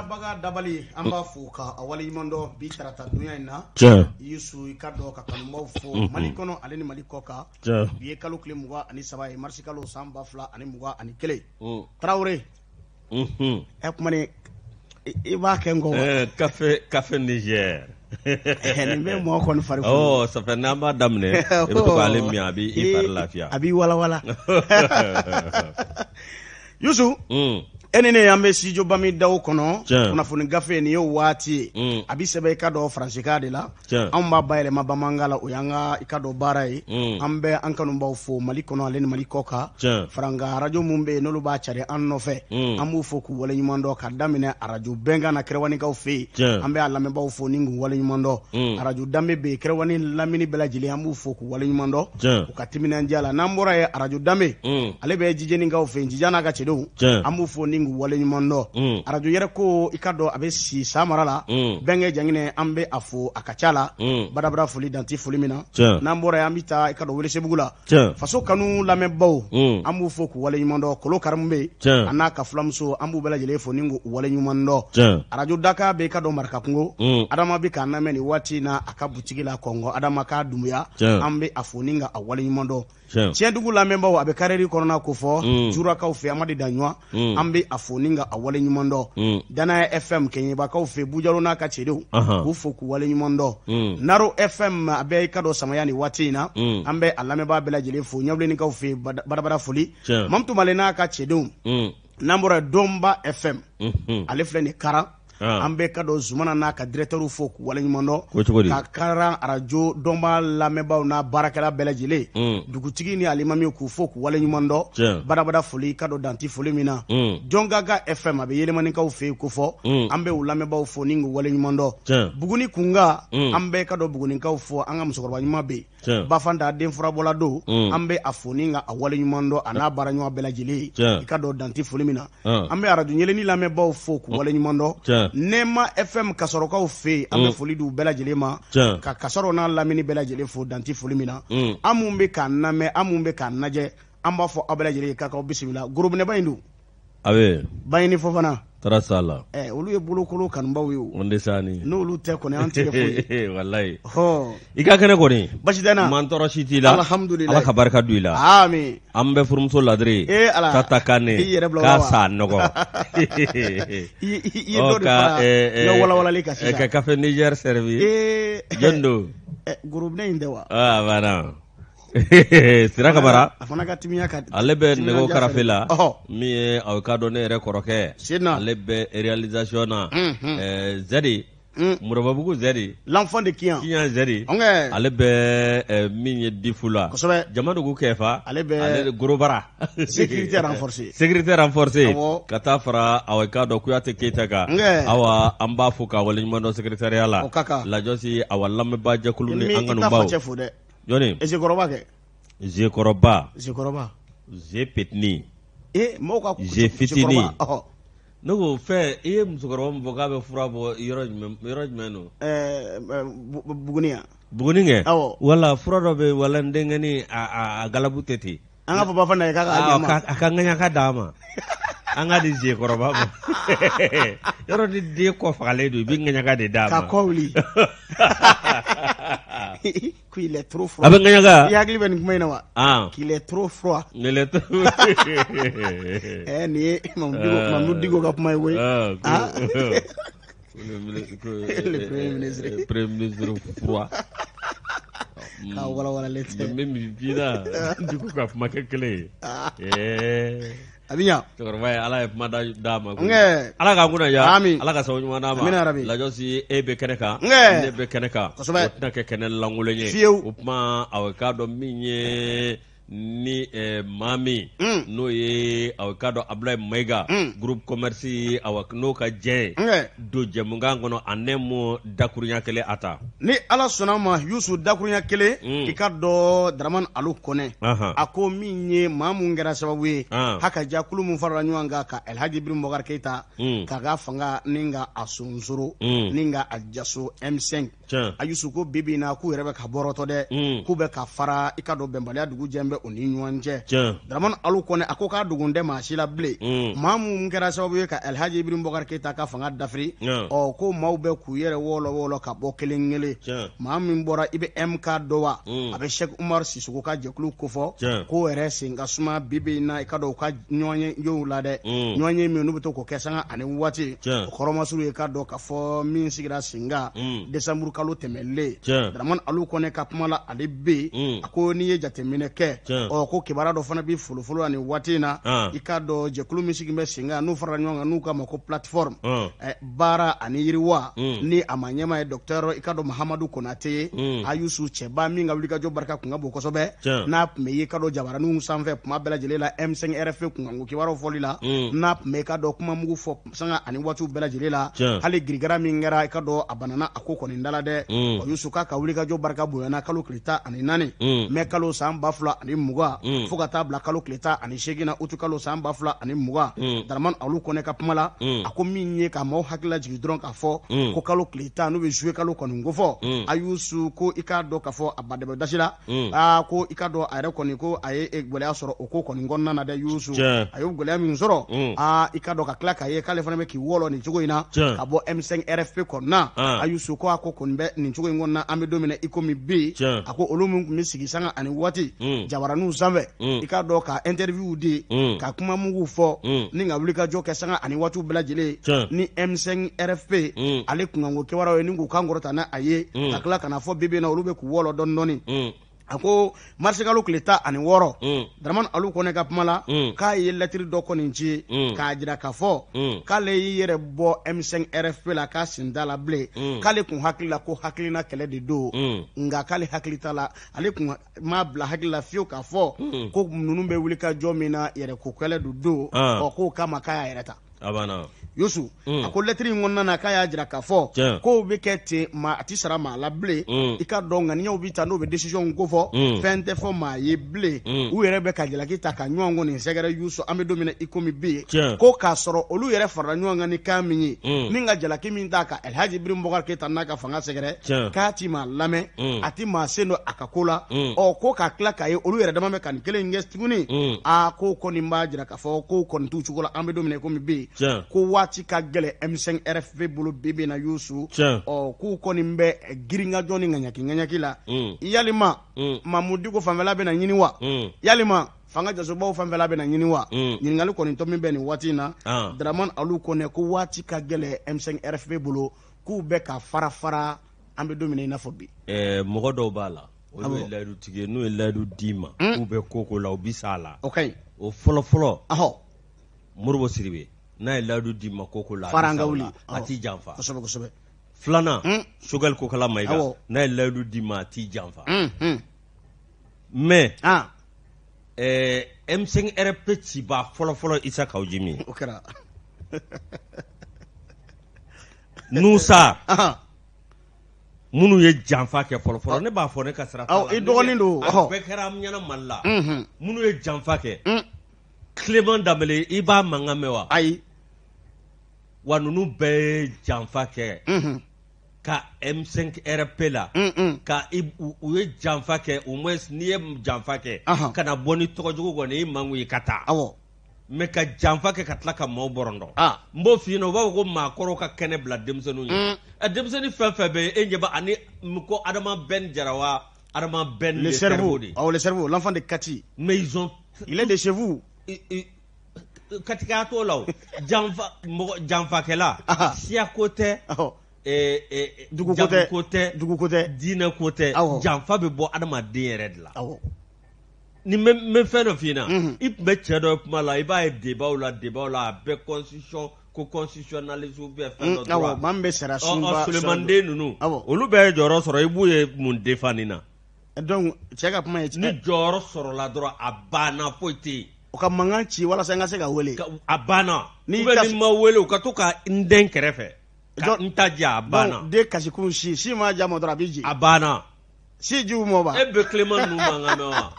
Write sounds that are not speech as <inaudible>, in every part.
baga dabali an b'a fo ka a waleɲuman dɔ bi tarata duɲa in na yusu i ka dɔ ka kanubaw fo mali kɔnɔ ale ni mali kɔ kan bi ye kalo kile muga ani saba ye marisi san ba fila ani muga ani kelen tarawure ɛ kumani i b'a kɛ n eh, kafe kafe niger nin bɛ mɔgɔ kɔni fari funu. safɛ n'an b'a daminɛ i bɛ to k'ale min a b'i fari lafiya. a b'i walawala. <laughs> <laughs> yusu. Mm e ne an bɛ sijo bami daw kɔnɔ kunnafoni gafe nin y'o waati ye mm. a bi sɛbɛ i ka dɔ faransikan de la anw b'a bayɛlɛma bamanankan la o y'an ka i ka dɔ baara ye mm. an bɛ an kanubaw fo mali kɔnɔ ale ni mali kɔ kan faranka arajo min bɛ yen n'olu b'a cari an nɔfɛ mm. an b'u fo k'u waleɲuman dɔ ka daminɛ arajo bɛnkan na kɛrɛwanikaw fɛ yen an bɛ a lamɛnbaaw fo ni k'u waleɲuman dɔ arajo danbe bɛ yen kɛrɛwani lamini bɛɛ lajɛlen an b'u fo k'u waleɲuman dɔ u ka timinandiya la n'an bɔra ye arajo danbe ale bɛ jijɛninkaw fɛ yen jija n'a ka cɛdenw an b'u fo ni nin waleɲuman dɔ mm. arajo yɛrɛ ko i ka dɔ a be si samara la mm. bɛnkɛ janginɛ an be a fo a ka ca la mm. badabada foli danti foli min na n'an bɔra ye an bɛ taa i ka dɔn welesebugu la faso kanu lamɛnbaw mm. an b'u fo k'u waleɲuman dɔ kolo karimu be yen a n'a ka filamuso an b'u bɛlajɛlen fo ni k'u waleɲuman dɔ arajo daka be i ka dɔ marikakungo mm. adama bi k'a namɛn waati na a ka butigi la kɔngɔ adama k'a dumuya an be a fo ni ka a waleɲuman dɔ tiɲɛ dugu lamɛnbaw a bɛ kareri kɔnɔna ko fɔ curakaw mm. fɛ amadi daɲuwa mm. an be a fo ni ka a waleɲuman dɔ mm. danaya fm kɛɲɛbakaw fɛ bujalo n'a ka cedenw k'u fo k'u waleɲuman dɔ naro fm a bɛ i ka dɔ samaya ni waati na an bɛ a lamɛnbaa bɛɛ lajɛlen fo ɲabilenikaw fɛ badabada foli mamutumale n'a ka cedenw n'an bɔra donba fm mm-hmm. ale filɛ ni kara Ah. an bɛ ka zumana n'a ka directɛrw fo k'u dɔ ka karan arajo dɔnba lamɛnbaw n'a baarakɛla bɛɛ mm. dugutigi ni alimami k'u fo k'u dɔ badabada foli ka dɔ danti foli min na mm. jɔn ka ka fm a bɛ yelemaninkaw fɛ yen kofɔ mm. an bɛ u lamɛnbaw fo ni k'u dɔ buguni kunga an bɛ ka dɔ buguninkaw fo an ka musokɔrɔba ɲuman be yen bafanta den furabɔla don an be a foni ka a waleɲuman dɔ a n'a baaraɲɔgɔn bɛɛ lajɛlen i ka dɔ danti foli min na an bɛ arajo ɲeleni lamɛnbaw fo k'u waleɲuman dɔ nɛma fm kasɔrɔkaw fe yen an be foli di u ma ka kasɔrɔ n'a lamini bɛɛ fo danti foli min na an mun bɛ k'a namɛ an mun be k'a najɛ an b'a fɔ aw bɛɛ lajɛlen k'a k'aw bisimila gorobinɛba in du a bɛ baɲini fɔ fana Tarasala. Eh, olu ye bolokolo kanubaw ye Ondesani. N'olu tɛ kɔni an tɛgɛ foyi. <laughs> Walayi. Hɔn. I ka kɛnɛ kɔni. Basi tɛ n na. Man tɔɔrɔ si t'i la. Alihamudulilayi. Eh, ala ka barika don i la. Ami. An bɛ furumuso ladiri. Ee Ala. Tata Kane. I yɛrɛ bila wa. K'a sa nɔgɔ. I ye dɔ de fara n ka walawalali kan sisan. Ka Café Niger servi. Ee. Eh, Jɔn don. Ɛ eh, gorobinɛ in tɛ wa. Aa ah, banna. <laughs> sira kamara a fana ka timiya ka ale bɛ nɛgɛ karafe la min ye aw ka dɔn ne yɛrɛ kɔrɔkɛ ale bɛ realisation na zɛri murababugu zɛri l'enfant de kiyan kiyan zɛri ale bɛ min ye difu la jamadugu kɛfa ale bɛ gorobara <laughs> sécurité renforcée <laughs> sécurité renforcée ka taa fara awa ka dɔ kuyate keyita kan awa an b'a fo k'a waleɲuman dɔ awa la lajɔsi awa lamɛnbaajɛkulu ni an kanubaw jɔnni. zekɔrɔba kɛ. zekɔrɔba. zekɔrɔba. ze petini. ee mɔgw ka ze fitini. ɔhɔ. ne ko fɛn i ye musokɔrɔba min fɔ k'a bɛ fura bɔ yɔrɔ jumɛn yɔrɔ jumɛn eh, don. ɛɛ buguni yan. buguni kɛ. awɔ. wala fura dɔ bɛ yen wala n denkɛni a a galabu tɛ ten. an ka papa fana ye ah, k'a ka <laughs> di an ma. a ka ŋaɲaka d'a ma. an ka di zekɔrɔba ma yɔrɔ ni den kɔ fagalen don i bɛ ŋaɲaka de d'a ma ka kɔ wuli <laughs> qu'il est trop froid. Ah, bɛ ŋaɲa ka. I hakili bɛ nin kuma in est trop froid. Il est trop. Ɛɛ nin ye Mamu Le premier ministre. Eh, eh, premier ministre froid. Ka ah, walawalalen tɛ. Mɛ min bi na ah. Diko ka kuma kɛ kelen ye. Ah. Eh. Ɛɛ a bi ɲa cɛkɔrɔba ye ala ye kuma da d'a ma nkɛ ala k'an kunna ja ami ala si e bɛ kɛnɛ kan o tɛna kɛ kɛnɛ lankolon ye fiyewu o tuma awɔ k'a dɔn min ye ni eh, maa min mm. n'o ye aw ka dɔn abulayi mayiga mm. groupe commerce aw n'o ka jɛ ye don jɛmukan kɔnɔ a nɛ mo dakuruɲa kelen a ta ni ala sɔnna ma yusu dakuruɲa kelen mm. i ka daramani alu kɔnɛ uh -huh. a ko min ye maa mun kɛra sababu ye uh -huh. Ah. hakaja kulu mun farala ɲɔgɔn kan ka alhaji ibrahim bogar keyita mm. k'a ka fanga ni ka a sonsoro mm. ni ka a jaso m5 a yusuko bibi na k'u yɛrɛ bɛ ka bɔrɔtɔ dɛ hmm. k'u bɛ ka fara i ka don bɛnbaliya dugu jɛ bɛ u ni ɲɔgɔn cɛ daramani alu kɔni a ko k'a dogo tɛ maa la bilen hmm. maa minnu kɛra sababu ye ka alhaji ibrim bɔkari keyita ka fanga dafiri ɔ ko maaw bɛ k'u yɛrɛ wɔlɔ wɔlɔ ka bɔ kelen kelen maa min bɔra i be mk dɔ wa hmm. a bɛ shɛk umar sisuko ka jɛkulu kofɔ k'o yɛrɛ sen ka suma bibi na i ka dɔn u ka ɲɔgɔn yew la dɛ ɲɔgɔn min n'u be to k'o kɛ sanga ani waati o kɔrɔmasuru ye ka dɔn k'a fɔ min sigira sen kan desanburu kalo tɛmɛlen draman alu kɔnɛ ka kuma la ale be yen mm. a ko n'i ye jateminɛ kɛ ɔ ko kibaruya dɔ fana bi folofolo la nin waati in na i k'a dɔn jɛkulu min sigi bɛ sen kan n'u farala ɲɔgɔn kan n'u k'a ma ko plateforme baara ani yiriwa mm. ni a ma ɲɛma ye docteur i k'a dɔn mahamadu konate ye mm. ayusu cɛba min ka wulikajɔ barika kun ka bon kosɛbɛ n'a tun bɛ ye ka dɔn jabaraninw sanfɛ kuma bɛɛ la m5 rfe kunkanko kibaruw fɔli la n'a tun bɛ i ka dɔn kuma mugu fɔ sanga ani waatiw bɛɛ lajɛlen la hali girigara min kɛra i ka dɔn a banana a ko kɔni dala la dɛ o mm. y'u suka ka wuli ka barika bonyana kalo tile tan ani naani mm. mɛ kalo san ba fila ani mugan mm. fo ka taa bila kalo tile ani seegin utu kalo san ba fila ani mugan daramani alu kɔnɛ ka kuma la a ko min ye ka maaw hakilila jigi dɔrɔn k'a fɔ ko kalo tile n'u bɛ zuwe kalo kɔni kofɔ a y'u ko i k'a dɔn k'a fɔ a badɛbɛ dasi la aa ko i ka dɔn a yɛrɛ kɔni ko a ye e, gwɛlɛya sɔrɔ o ko kɔni kɔnɔna na dɛ y'u a y'o gwɛlɛya min sɔrɔ aa i ka dɔn ka tila k'a ye k'ale fana bɛ k'i wɔlɔ nin cogo in na ka bɔ m5 rfp kɔnɔna ah. a y'u ko a ko kɔni kɔni bɛ nin cogo yi kɔnɔna an bɛ don i komi bi a ko olu min kun bɛ sigi sanga ani waati hmm. jabaraninw sanfɛ hmm. i k'a dɔ ka interview di hmm. ka kuma mugu fɔ ni ka wuli ka jɔ kɛ sanga ani waatiw bɛlajele ni M5 RFP ale kunkanko kibaraw ye ni k'u kan kɔrɔta n'a ye ka kila kana fɔ bi na olu bɛ k'u wɔlɔ dɔɔni mm a ko marisikalo tile ta ani wɔɔrɔ mm. daramani alu kɔnɛ ka kuma la mm. k'a ye lɛtiri dɔ kɔni ci mm. k'a jira k'a fɔ mm. k'ale y'i yɛrɛ bɔ m5 rfp la k'a sen da la bilen k'ale kun hakili la ko hakilina kɛlɛ de do nka k'ale hakili t'a la ale kun m'a bila hakili la fiyewu k'a fɔ ko nunu bɛ wuli ka jɔ min na yɛrɛ ko kɛlɛ do do ah. ɔ k'o kama k'a y'a yɛrɛ ta yusu mm. a ko lɛtiri in kɔnɔna na k'a y'a jira k'a fɔ kow bɛ kɛ ten ma a ti sara maa la bilen mm. i ka dɔn ŋaniyaw bi ta n'o be desisiyɔn ko fɔ mm. fɛn tɛ fɔ maa ye bilen mm. u yɛrɛ bɛ ka jalaki ta ka ɲɔgɔn kɔni sɛgɛrɛ yusu an bɛ don min na i komi bi ko k'a sɔrɔ olu yɛrɛ farala ɲɔgɔn kan ni kan min ye mm. ni ka jalaki min t'a kan alhaji birin bɔkari keyita n'a ka fanga sɛgɛrɛ k'a ti maa lamɛn mm. a ti maa sen don a ka ko la mm. ɔ ko k'a tila k'a ye olu yɛrɛ dama bɛ ka nin kelen kɛ tuguni mm. a ko kɔni b'a jira k'a fɔ ko kɔni t'u cogo la an bɛ don min i komi bi ko wa waati ka gɛlɛ m5 rfv bolo bibi na yusu ɔ k'u kɔni bɛ girinkajɔ ni ŋaɲaki ŋaɲaki la mm. yalima mm. mamudiko fanfɛla bena ɲini wa mm. yalima fanga jasobaw fanfɛla bena ɲini wa mm. ɲiningali kɔnitɔ min bɛ ni waati na ah. draman alu kɔnɛ ko waati ka gɛlɛ m5 rfv bolo k'u bɛ ka fara fara an be domina i n'a fɔ bi eh, mɔgɔ dɔw b'a la olu ye layidutigi ye n'u ye layidu d'i ma mm. k'u bɛ koko la u bi sa a la o fɔlɔfɔlɔ moribo siribe n'a ye ladu di makoko la a t'i janfa filanan hmm? sogali kokala mayiga n'a ye layidu d'i ma a t'i janfa hmm, hmm. mais ah. eh, m5 rp ciba fɔlɔfɔlɔ isa kawuji min ye nusa ah. minnu ye janfa kɛ fɔlɔfɔlɔ ah. ne b'a fɔ ne ka sira i dɔgɔnin don a bɛɛ kɛra ɲɛna mali la minnu ye janfa kɛ kileman danbele i b'a mankan mɛn wa ayi wa ninnu bɛɛ ye janfa kɛ ka m5rp la ka u ye janfa kɛ au moins n'i ye janfa kɛ kana bɔ ni tɔgɔjugu kɔni i mangu ye ka taa mɛ ka janfa kɛ ka tila ka maaw bɔrɔndɔ ah. n b'o f'i ɲɛna u b'a fɔ ko maakɔrɔw ka kɛnɛ bila denmisɛnninw ye mm. denmisɛnnin fɛn fɛn bɛ yen e ɲɛ ani ko adama bɛn jara wa adama bɛn le cerveau de le cerveau l'enfant de Kati mais ils ont il est de chez vous katigaya t'o la janfa mɔgɔ janfakɛla siyako tɛ jamuko tɛ duguko tɛ diinɛ ko tɛ janfa bɛ bɔ adamaden yɛrɛ de la ni n bɛ fɛn dɔ f'i ɲɛna mhm. i tun bɛ cɛ dɔ kuma la i b'a ye debaw la debaw la a bɛɛ constitution ko constitutionnaliste ou fɛn dɔ mm, droit maa min bɛ sariya sunba solomanden ninnu olu bɛɛ ye jɔyɔrɔ sɔrɔ i b'u ye mun defa nin na donc cɛ ka kuma ye ni jɔyɔrɔ sɔrɔla dɔrɔn a banna foyi tɛ yen o ka ci walasa n ka se ka wele a banna ni ni ma wele u ka to ka n den kɛrɛfɛ n ta ja a banna den kasikun si si ma ja ma dɔrɔn a bi jigin a banna si jiw mɔ ba e bɛ tilema ninnu mankan mɛn wa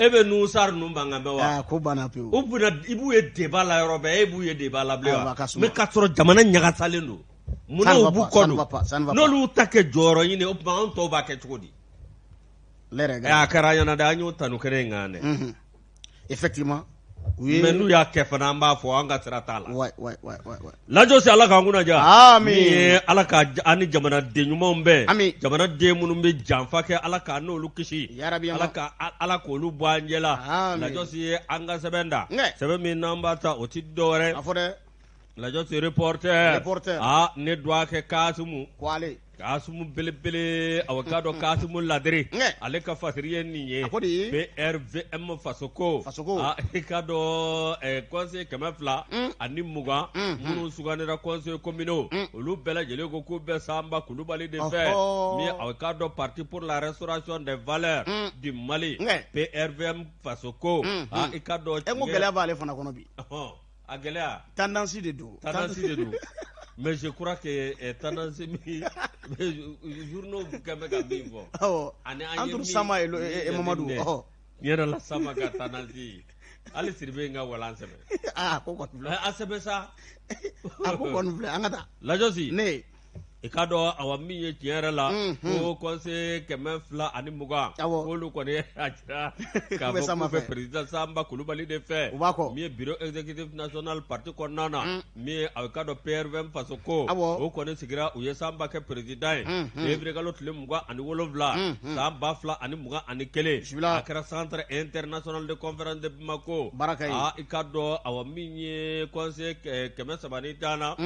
e bɛ nusar ninnu mankan mɛn wa ah, ko banna pewu u bɛna i b'u ye deba la yɔrɔ bɛɛ e b'u ye deba la bilen ah, wa mɛ k'a sɔrɔ jamana ɲagasalen don mun n'u b'u kɔ don n'olu ta kɛ jɔyɔrɔ ɲini o tuma anw tɔw b'a kɛ cogo di a kɛra an ɲɛna dɛ an y'o tanu kɛnɛ in kan dɛ effectivement u ye mais n'u y'a kɛ fana an b'a fɔ an ka sira t'a la ouais, ouais, ouais, ouais, ouais. lajo se ala k'an kunnaja ami min ye ala ka ani jamanaden ɲumanw bɛɛ ami jamanaden minnu bɛ janfa kɛ ala ka n'olu kisi yarabi ala ka ala k'olu bɔ an jɛla lajo se ye an ka sɛbɛn da sɛbɛn min n'an b'a ta o ti dɔwɛrɛ a fɔ dɛ lajo se reporter reporter ah ne doit kɛ kasimu ko ale Kasimu belebele a k'a dɔn Kasimu ladere <laughs> ale ka fasiri ye nin ye BRVM faso ko i k'a dɔn conseil kɛmɛ fila mm. ani mugan minnu mm, mm. sugandira conseil communaux olu bɛɛ lajɛlen ko k'u bɛ Samba Kulubali de fɛ min k'a dɔn parti pour la restauration des valeurs du Mali PRVM faso ko i k'a dɔn gɛlɛya b'ale fana kɔnɔ bi a <laughs> gɛlɛya tendance de don tendance de don <laughs> mais je crois que eh, tendance <laughs> min journaux kɛn bɛ ka min fɔ awɔ sama e mamadu ɔhɔ yɛrɛ la sama ka tendance ye hali siribe in ka walan sɛbɛ a ko a sɛbɛ sa a ko kɔni filɛ an ka taa lajɔsi ne i k'a dɔn awa min ye tiɲɛ yɛrɛ la ko mm-hmm. kɔnse kɛmɛ fila ani mugan k'olu kɔni <laughs> a jira <laughs> k'a fɔ k'u bɛ peresidan sanba kulubali de fɛ min ye biro executive national parti kɔnɔna na min ye a ka dɔn prvm faso ko o kɔni sigira u ye sanba kɛ peresidan ye fevrier tile mugan ani wolonfila mm-hmm. san ba fila ani mugan ani kelen a kɛra centre international de conférence de bamako a i k'a dɔn awa min ye kɔnse kɛmɛ saba ni tan na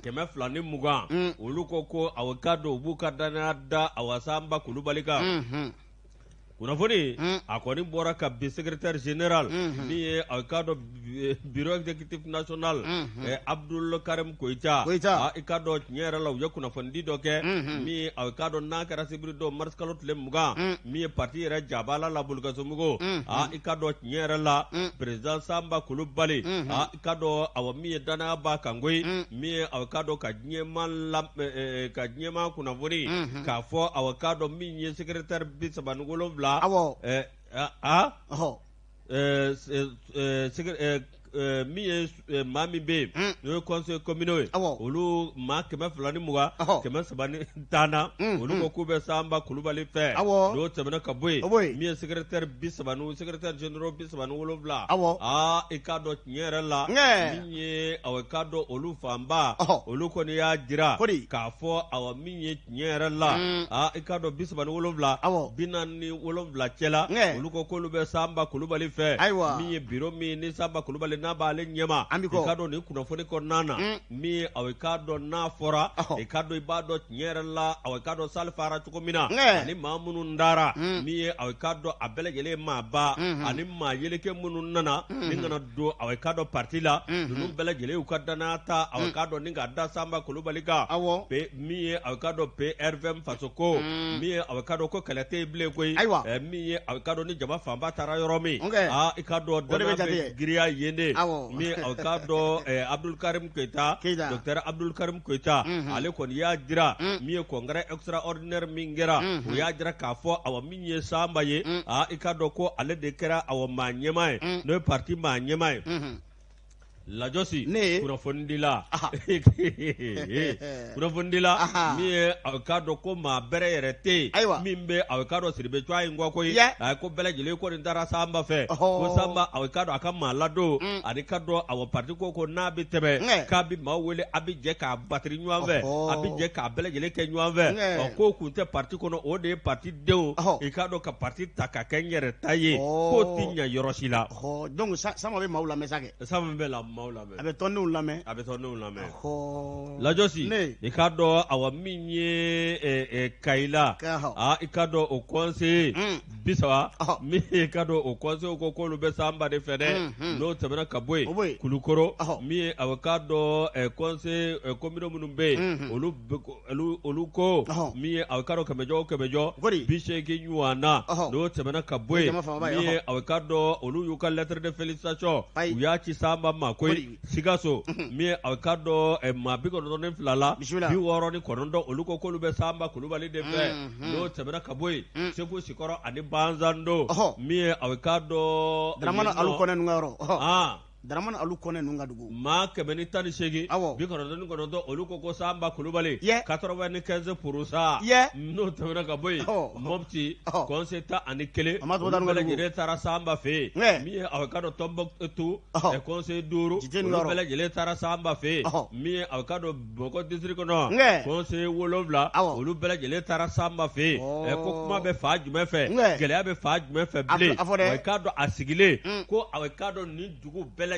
kɛmɛ fila ni mugan mm. olu ko ko a ka do u b'u ka danaya da awasamba kulubali kan mm-hmm kunnafoni hmm. a kɔni bɔra ka bin secrétaire général min hmm, hmm. ye a k'a dɔ bureau exécutif national eh, abdul karim koyita i k'a dɔ tiɲɛ yɛrɛ la u ye kunnafonidi dɔ kɛ min a k'a dɔ n'a kɛra sibiri dɔ mars kalo tile mugan min ye parti yɛrɛ jabala la bolikasomugu a i k'a dɔ tiɲɛ yɛrɛ la président sanba kulubali a i k'a dɔ awɔ min ye danaya b'a kan koyi min ye a k'a dɔ ka diɲɛma la ka diɲɛma kunnafoni k'a fɔ awɔ k'a dɔ min ye secrétaire bi saba ni wolonwula 啊！我哎啊啊！好，呃呃呃，这个呃。Eh, min ye uh, maa min bɛ yen mm. n'o ye conseil communaux ye olu maa kɛmɛ fila ni mugan kɛmɛ saba ni tan na mm, olu ko mm. k'u bɛ sanba kulubali fɛ oh. n'o tɛmɛna ka bɔ yen min ye secrétaire bi saba ni secrétaire général bi saba ni wolonwula aa i k'a dɔn tiɲɛ yɛrɛ la min ye awɔ i k'a dɔn olu fanba olu kɔni y'a jira k'a fɔ awɔ min ye tiɲɛ yɛrɛ la mm. aa i k'a dɔn bi saba ni wolonwula bi naani ni wolonwula cɛla olu ko k'olu bɛ sanba kulubali fɛ min ye biro min ni sanba kulubali n'a b'ale ɲɛma i k'a dɔn nin kunnafoni kɔnɔna na min awɔ i k'a dɔn n'a fɔra i k'a dɔn i b'a dɔ tiɲɛ yɛrɛ la awɔ i k'a dɔn sali fara cogo min na ani ma minnu dara min mm. ye awɔ i k'a dɔn a bɛɛ lajɛlen ba mm-hmm. ani maa yeleke minnu nana mm-hmm. ni kana don awɔ i k'a dɔn parti la mm-hmm. ninnu bɛɛ y'u ka danaya ta awɔ i k'a dɔn ni k'a da sanba kulubali kan min ye awɔ i k'a dɔn prvm faso mm. min ye awɔ i k'a dɔn ko kɛlɛ tɛ bilen koyi min ye awɔ i k'a dɔn ni jama fanba taara yɔrɔ min aa i k'a dɔn danaya bɛ giriya yen de ye min ka t'a <laughs> dɔn eh, abudulkarim keyita dɔktɛr abudulkarim keyita mm-hmm. ale kɔni y'a jira mm. min ye kɔnkɛrɛ extraordinaire min kɛra mm-hmm. o y'a jira k'a fɔ awa min ye samba ye mm. a i k'a dɔn ko ale de kɛra awa maa ɲɛma ye mm. n'o ye parti maa ɲɛma ye mm-hmm. lajɔsi kunnafonidila <laughs> kunnafonidila min ye aw k'a dɔn ko maa bɛrɛ yɛrɛ tɛ yen min bɛ aw k'a dɔn siribe cogoya in kɔ koyi a ye ko bɛɛ lajɛlen ko nin taara sanba fɛ ko sanba aw k'a dɔn a ka maa ladon mm. ani ka dɔn awɔ pati ko ko n'a bɛ tɛmɛ k'a bɛ maaw wele a bɛ jɛ k'a batiri ɲɔgɔn fɛ a bɛ jɛ k'a bɛɛ lajɛlen kɛ ɲɔgɔn fɛ k'o kun tɛ pati kɔnɔ o de ye pati denw i k'a dɔn ka pati ta ka kɛ n yɛrɛ ta ye k'o tɛ ɲɛ yɔrɔ si la. donc sama bɛ maaw lamɛn sa kɛ. sama bɛ lamɛn. maaw lamɛn a bɛ tɔndenw lamɛn a bɛ tɔndenw lamɛn lajɔsi mm. i k'a dɔn awa min ye ɛ ɛ kayi la i k'a dɔn o min ye i k'a dɔn o ko k'olu bɛ san ba de fɛ dɛ mm, mm. n'o tɛmɛna ka bɔ yen kulukoro min ye awa k'a dɔn ɛ kɔnse ɛ minnu bɛ yen olu olu olu ko min ye awa k'a dɔn kɛmɛjɔ o kɛmɛjɔ bi seegin n'o tɛmɛna ka bɔ yen min ye awa k'a dɔn olu y'u ka lɛtɛrɛ de fɛlisasiyɔn u y'a ci sanba ma ko koyi sikaso min a ka dɔ maa bi kɔnɔntɔn ni fila la bi wɔɔrɔ ni kɔnɔntɔn olu ko k'olu bɛ sanba kulubali de fɛ n'o tɛmɛna ka bɔ yen mm. segu sikɔrɔ ani banzando min ye a ka dɔ. daramana alukɔnɛ nuyɔrɔ daramana alu kɔnɛ nunu ka dugu maa kɛmɛ ni tani segi awɔ bi kɔnɔntɔn ni kɔnɔntɔn olu ko ko sanba kulubali yɛ katɔrɔba ni kɛnze porosa yɛ n'o tɛmɛna ka bɔ yen mɔpiti kɔnse ta ani kelen olu bɛɛ lajɛlen taara sanba fɛ yen min ye awokado tɔnbɔkutu kɔnse duuru olu bɛɛ lajɛlen taara sanba fɛ yen min ye awokado bɔkɔ disiri kɔnɔ kɔnse wolonwula olu bɛɛ lajɛlen taara sanba fɛ yen ko kuma bɛ fa jumɛn fɛ gɛlɛya bɛ fa jumɛn fɛ bilen awokado a sigilen ko ka awokado ni dugu bɛɛ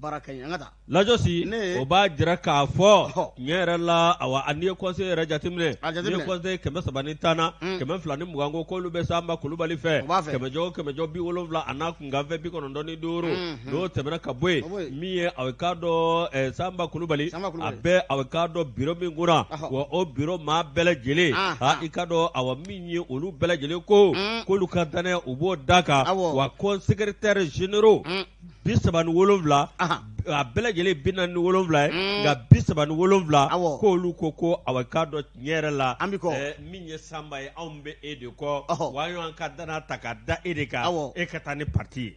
baara ka o b'a jira k'a fɔ tiɲɛ yɛrɛ la awa ani ye kɔnse yɛrɛ jateminɛ n'i ye kɔnse kɛmɛ saba ni tan mm. kɛmɛ fila ni mugan ko k'olu bɛ s'an ma kulubali fɛ kɛmɛjɔ kɛmɛjɔ bi wolonwula a n'a kunkan fɛ bi kɔnɔntɔn ni duuru mm-hmm. n'o tɛmɛna ka bɔ yen min ye a k'a dɔ ɛɛ sanba kulubali a bɛ awe k'a dɔ biro min kunna wa o biro maa bɛɛ lajɛlen a i ka dɔ awa min ye olu bɛɛ lajɛlen ko mm. k'olu ka danaya u b'o d'a kan wa kɔnsekɛritɛri zenerw bi saba ni wolonwula a bɛɛ lajɛlen bi naani ni wolonwula ye nka mm. bi saba ni wolonwula k'olu ko ko awa k'a dɔ tiɲɛ yɛrɛ la min ye sanba ye anw bɛ e de kɔ wa an y'an ka dana ta ka da e de kan e ka taa ni pati ye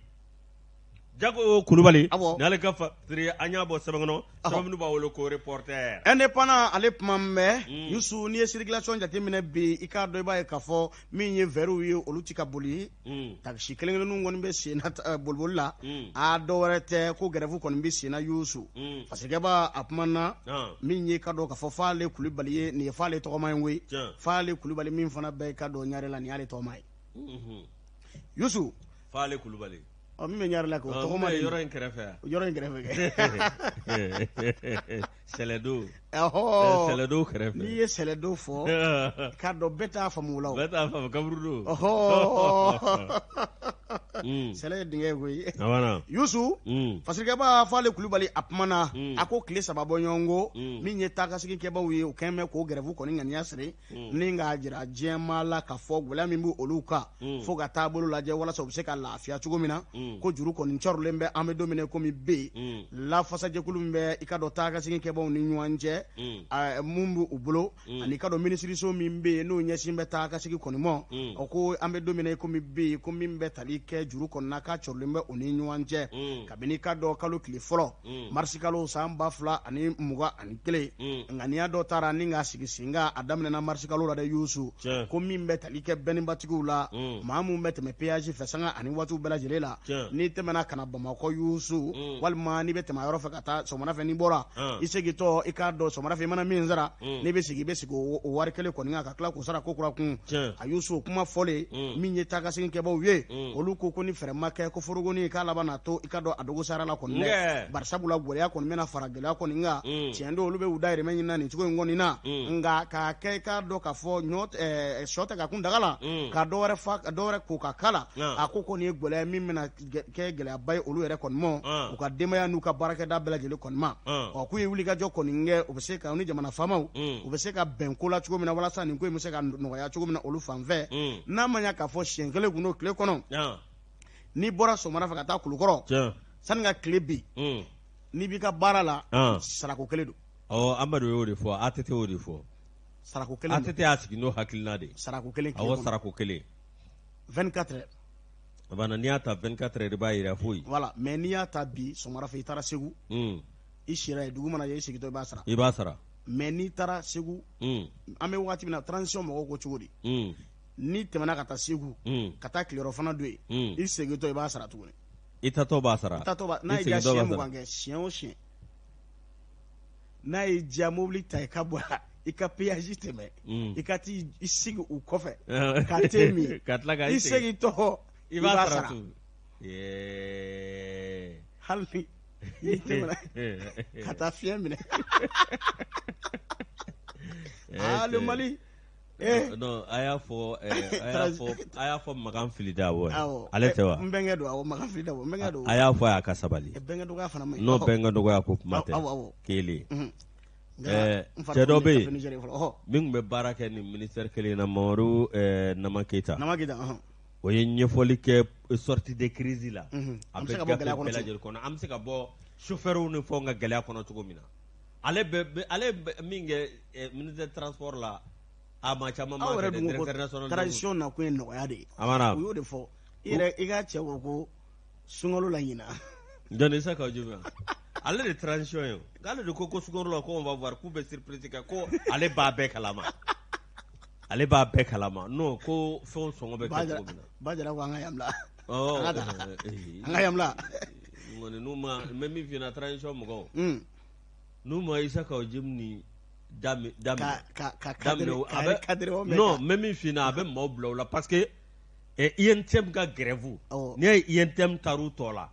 jago kulubali n'ale ka fasiri an y'a bɔ sɛbɛnkɔnɔ sɛbɛn minnu b'a wolo ko reporter indépendant ale kuma mɛn mm. yusu n'i ye circulation minɛ bi i k'a dɔn i b'a ye k'a fɔ min ye verrew ye olu ti ka boli mm. takisi kelen kelenninw kɔni eh, bɛ sen boliboli la mm. a dɔ wɛrɛ tɛ ko gɛrɛfu kɔni bɛ sen yusu pasikɛ b'a a kuma na min ye ka dɔn k'a fɔ f'ale kulubali ye nin ye f'ale tɔgɔma ye koyi f'ale kulubali min fana bɛɛ i ka dɔn ɲare la nin y'ale tɔgɔma ye mm-hmm. yusu f'ale kulubali Ɔ min bɛ Ɲarela kan o tɔgɔ man di, o min bɛ yɔrɔ in kɛrɛfɛ yan, yɔrɔ in kɛrɛfɛ kɛ, <laughs> sɛlɛdo oho sɛlɛdo kɛrɛfɛ n'i ye sɛlɛdo fɔ k'a dɔn bɛɛ t'a faamu la bɛɛ t'a faamu kaburu don sɛlɛ ye dingɛ koyi yusu fasirikɛ b'a kulubali a kumana a ko tile saba bɔ ɲɔgɔn ko min ye taa kɛbaw ye u kɛlen bɛ k'o gɛrɛfu kɔni ŋaniya siri ni k'a jira diɲɛmaa la k'a fɔ gɛlɛya min bɛ olu kan fo ka taa bolo lajɛ walasa u bɛ se ka lafiya cogo min na mm. ko juru kɔni cɔrilen bɛ an bɛ don min na komi bi mm. lafasajɛkulu min bɛ i ka dɔn taa kɛbaw ni ɲɔgɔn cɛ kɛ mm. mun b'u bolo mm. ani mm. ka dɔn minisiriso min bɛ yen n'o ɲɛsin bɛ taa ka segin kɔni o ko an bɛ don min na i komi bɛ ko min bɛ tali kɛ juru kɔnɔna k'a cɔrilen bɛ o ni ɲɔgɔn cɛ kabini ka dɔn kalo tile fɔlɔ marisi kalo san ba fila ani mugan ani kelen ŋaniya dɔ taara ni k'a sigi sen kan a daminɛna marisi kalo la dɛ yusu ko min bɛ tali kɛ bɛnnibatigiw la maa mun bɛ tɛmɛ peyazi fɛ sanga ani ah. waatiw bɛɛ lajɛlen la n'i tɛmɛna kana bamakɔ yusu walima n'i bɛ tɛmɛ yɔrɔ fɛ ka taa sɔgɔmada fɛ n'i bɔra i segintɔ i k'a dɔn sɔgɔmada fɛ i mana min sara mm. n'i bɛ sigi i bɛ sigi o wari kelen kɔni kan ka tila k'o sara ko kura kun a y'u so kuma fɔlen mm. min ye taga segin ye mm. olu ko ko ni fɛɛrɛ ma kɛ ko forogoni k'a laban na to i ka dɔn a dogo sara la kɔni dɛ barisabula gɛlɛya kɔni bɛna fara gɛlɛya kɔni kan tiɲɛ don olu bɛ u dayirimɛ ɲini na nin cogo in kɔni na nka k'a kɛ i k'a dɔn k'a fɔ ɲɔ sɔ tɛ ka kun daga la ka dɔ wɛrɛ fa dɔ wɛrɛ ko ka k'a la a ko kɔni ye gɛlɛya min bɛna kɛ gɛlɛyaba ye olu yɛrɛ kɔni ma u ka denbaya n'u ka baarakɛda bɛɛ lajɛlen kɔni ma ɔ k'u ye wulikajɔ kɔni kɛ u bɛ se ka ni jamana faamaw u bɛ se ka bɛn ko la cogo min na walasa nin ko in bɛ se ka nɔgɔya cogo min na olu fanfɛ n'a ma ɲa k'a fɔ siɲɛ kelen kun don tile kɔnɔ n'i bɔra sɔmara fɛ ka taa kulukɔrɔ sani ka tile bin mm. n'i b'i ka baara la sarako kelen don. ɔ amadu y'o de fɔ ATT y'o de fɔ. sarako kelen ATT y'a sigi n'o hakilina de ye. sarako kelen tile kɔnɔ awɔ sarako kelen. vingt quatre heures. a banna n'i y'a ta vingt quatre de b'a yira foyi. voilà mais n'i y'a ta bi sɔgɔmada fɛ i taara segu. Mm i sira ye dugu mana jɛ i sigitɔ i b'a sara i b'a sara mɛ n'i taara segu mm. an bɛ wagati min na transition mɔgɔw ko cogo di mm. n'i tɛmɛna ka taa segu mm. ka taa tileyɔrɔ fana don yen i segintɔ i b'a sara tuguni i tatɔ b'a sara tatɔ b'a n'a y'i diya siɲɛ mugan kɛ siɲɛ o siɲɛ n'a y'i diya mobili ta i ka bɔ a i ka péage tɛmɛ i ka t'i sigi u kɔfɛ <laughs> ka te min ka tila ka i segintɔ i b'a sara hali ka taa fiɲɛ minɛ allo mali non a y'a fɔ a y'a fɔ makan fili da awɔ ale tɛ wa n bɛnkɛ don awɔ makan fili da bɛnkɛ don a y'a fɔ y'a ka sabali bɛnkɛ dɔgɔya fana ma ɲi non oh. bɛnkɛ dɔgɔya ko kuma tɛ awɔ ah, awɔ oh, oh, kelen mhm. eh, cɛ dɔ bɛ yen min tun bɛ baara kɛ nin ministère kelen in na Mamadu eh, Nama Keyita Nama Keyita o ye ɲɛfɔli kɛ sortie de crise la a bɛ gafe bɛɛ lajɛlen kɔnɔ an bɛ se ka bɔ chauffeurs ni fɛnw ka gɛlɛya kɔnɔ cogo min na ale bɛ ale bɛ min kɛ e, ministre transport la a ma caman b'a kɛ dɛ directeur national transition na kun ye nɔgɔya de ye amara u y'o de fɔ i yɛrɛ i ka cɛ ko ko sunkalo la ɲina jɔn isa ka jumɛn ale de transition ye k'ale de ko ko sunkalo la ko on va voir k'u bɛ surprise kɛ ko ale b'a bɛɛ kalama ale b'a bɛɛ kalama n'o ko fɛn sɔngɔ bɛ kɛ cogo min na ba jara ko an ka yamla eh, eh, eh. an ka yamla kɔni n'u ma n min f'i transition mɔgɔw hmm. n'u ma isa ka o ni daminɛ daminɛ a bɛ non n min f'i a bɛ maaw bila la parce que ɛ INTM ka grève n'i y'a ye INTM taar'u tɔ la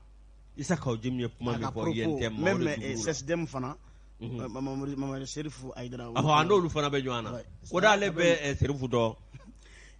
isa ka ye kuma min fɔ INTM maaw SDM fana Mhm. mamadu sherifu ayidara. ɔhɔn a n'olu fana bɛ ɲɔgɔn na ko d'ale bɛ serifu dɔn.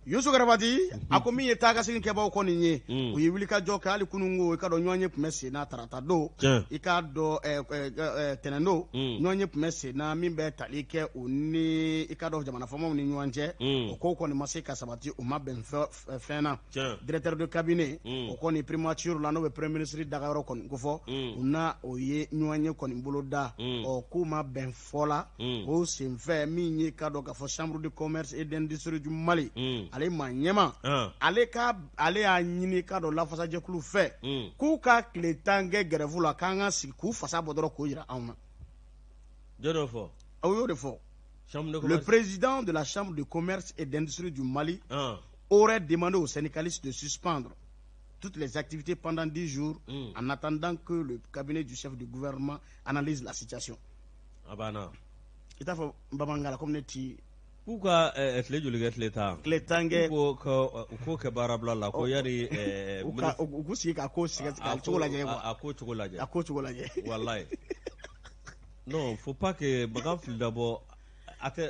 yusu garabati a ko min ye taa ka segin kɛbaw kɔ ye mm. u ye wuli jɔ kɛ hali kunungo i ka dɔ ɲɔgɔn ye kun bɛ tarata do i ka dɔ eh, eh, eh, eh tɛnɛndon mm. ɲɔgɔn ye kun bɛ min bɛ tali kɛ o ni i ka dɔn jamana faamaw ni ɲɔgɔn cɛ o ko kɔni ma se ka sabati o ma bɛn fɛn na yeah. de cabinet mm. o kɔni primature la n'o bɛ premier ministre dagayɔrɔ kɔni kofɔ mm. u na o ye ɲɔgɔn ye kɔni bolo da ɔ mm. k'u ma bɛn fɔla la o senfɛ min ye ka dɔ k'a fɔ chambre de commerce et d'industrie du mali ale ma ɲɛma ale ka ale y'a ɲini ka dɔ lafasajɛkulu fɛ mm. k'u ka tile tan kɛ gɛrɛfu la k'an ka sigi k'u fasa bɔ dɔrɔn k'o yira anw de le président de la chambre de commerce et d'industrie du mali aurait demandé aux syndicalistes de suspendre toutes les activités pendant 10 jours mm. en attendant que le cabinet du chef du gouvernement analyse la situation. Ah bah non. Il t'a fait comme k'u eh, eh, ka tile joli kɛ tile tan tile tan kɛ u k'o kɛ baarabila la ko yali u k'u sigi ka ko sɛgɛ a cogo lajɛ a ko cogo lajɛ a ko cogo lajɛ walayi <laughs> non faut pas que baga fili dabɔ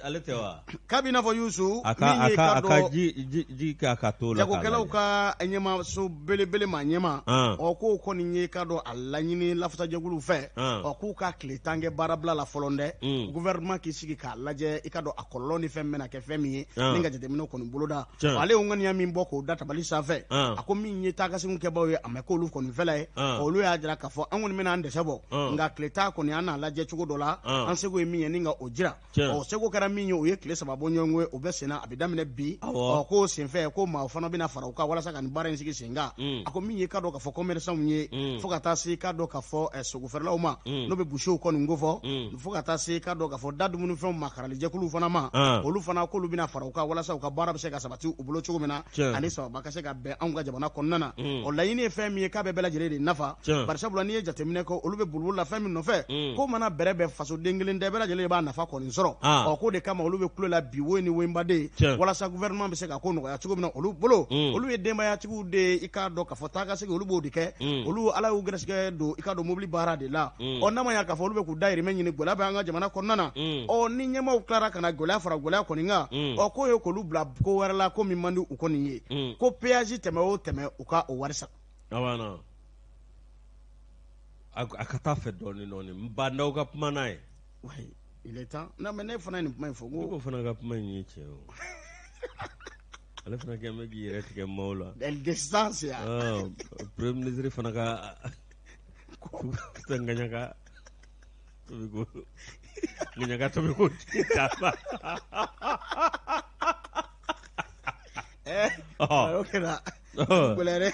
aletewa kabi n'a fɔ yusu. a ka a ka a ka ji ji ji kɛ a ka to la. jagokɛlaw ka ɲɛmaso belebele ma ɲɛma. ɔ ah. k'o kɔni ye ka dɔn a laɲini lafasajɛkuluw fɛ. ɔ k'u ka tile tan kɛ baarabila la fɔlɔ ah. dɛ. Mm. gouvernement k'i sigi k'a lajɛ i ka dɔn a kɔlɔlɔ ah. ni fɛn bɛna kɛ fɛn min ye. ni ka jateminɛw kɔni boloda. ale ye ŋaniya min bɔ k'o da tabali sanfɛ. a ko min ye taakaseginw kɛbaaw ye a mɛ k'olu kɔni fɛla ye. olu y'a jira k'a fɔ an kɔni bɛna an dɛsɛ bɔ. nka tile tan kɔni an n'a lajɛ cogo dɔ la. an seko ye min ye ni nka o jira. ɔ seko ko kɛra min ye u ye tile saba bɔ ɲɔgɔn ye u bɛ senna a bɛ daminɛ bi ko senfɛ ko maa fana bɛna fara u kan walasa ka nin baara in sigi sen kan mm. a ko min ye ka dɔn k'a fɔ commerçants ye mm. fo ka taa se ka dɔn k'a fɔ sogofɛrɛlaw ma mm. n'o bɛ boucher kɔ ko fɔ fo ka taa se ka dɔn k'a fɔ da dumunifɛnw makaranijɛkuluw fana ma ah. olu fana k'olu bɛna fara u kan walasa u ka baara bɛ se ka sabati u bolo cogo min na ani sababa ka se ka bɛn anw ka jamana kɔnɔna na o laɲini ye fɛn min ye k'a bɛ bɛɛ lajɛlen de nafa barisabula n'i ye jateminɛ kɛ olu bɛ bolibolila fɛn min nɔfɛ ko mana bɛrɛ bɛn fasoden kelen tɛ bɛɛ lajɛlen de b'a nafa kɔni sɔrɔ ah k'o de kama olu bɛ kulo la bi o ye ni wenbaden walasa gouvernement bɛ se ka ko nɔgɔya cogo min na olu bolo hmm. olu ye denbayatigiw de ye i k'a dɔn k'a fɔ taa ka segin olu b'o de kɛ hmm. olu ala y'u gɛrɛsɛgɛ don i k'a dɔn mobili baara de la hmm. ɔ n'a ma y'a k'a fɔ olu bɛ k'u dayirimɛ ɲini gɛlɛya bɛ an ka jamana kɔnɔna na ɔ ni ɲɛmaw tilara ka na gɛlɛya fara gɛlɛya kɔni kan ɔ k'o ye k'olu bila ko wɛrɛ la ko min man u kɔni ye ko péage tɛmɛ o tɛmɛ u ka o wari sara a ka taa fɛ dɔɔni dɔɔni n ba ka kuma n'a ye il est temps non mais ne fana ye nin kuma in fɔ n ko. fana ka kuma in ye tiɲɛ o. ale fana kɛ bɛ k'i yɛrɛ tigɛ maaw la. elle distance ya. Oh, premier ministre fana ka. ŋaɲaga. tobi ko ŋaɲaga tobi ko taama. ɛɛ a y'o kɛ na pikulɛre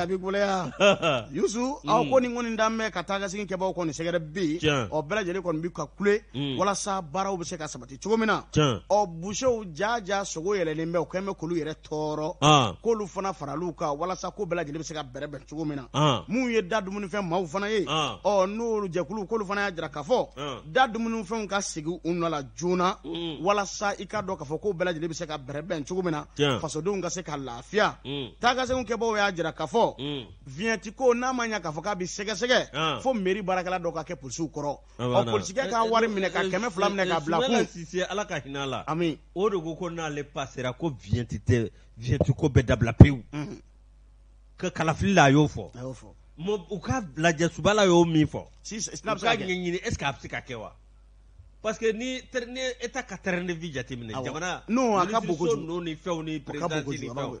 a bi gwɛlɛya yusu mm. aw ko ni kɔni dan ka taa ka kɛbaw kɔni sɛgɛrɛ bɛ ɔ bɛɛ kɔni bi ka kule mm. walasa baaraw bɛ se ka sabati cogo min na ɔ busew jaja sogo yɛlɛlen bɛ u kɛlen bɛ k'olu yɛrɛ tɔɔrɔ ah. k'olu fana faral'u kan walasa ko bɛɛ lajɛlen se ka bɛrɛbɛn cogo min na ah. minnu ye da dumunifɛn maaw fana ye ɔ ah. n'olu jɛkulu k'olu fana y'a jira k'a fɔ da dumunifɛnw ka segin u nɔ joona mm. walasa i ka dɔn k'a fɔ ko bɛɛ lajɛlen se ka bɛrɛbɛn cogo min na fasodenw ka se ka lafiya lafiya mm. taga segin kɛbaw y'a jira k'a fɔ mm. viɲɛti ko n'a ma ɲa k'a fɔ k'a bi sɛgɛsɛgɛ uh. Ah. fo meri baarakɛla dɔ ah, ka kɛ polisiw kɔrɔ ɔ polisikɛ k'a wari eh, eh, minɛ ka kɛmɛ fila minɛ ka bila kun sise ala ka hinɛ la ami o de ko ko n'ale pasera ko viɲɛti tɛ viɲɛti ko bɛɛ dabila pewu mm. ka kalafili la a y'o fɔ a y'o fɔ u ka lajɛ subala y'o min fɔ u ka ɲɛɲini est ce que a bɛ se ka kɛ ah, wa parce que ni ni état ka terrain de vie jateminɛ jamana non a ka bon kojugu ni fɛnw ni présidence ni fɛnw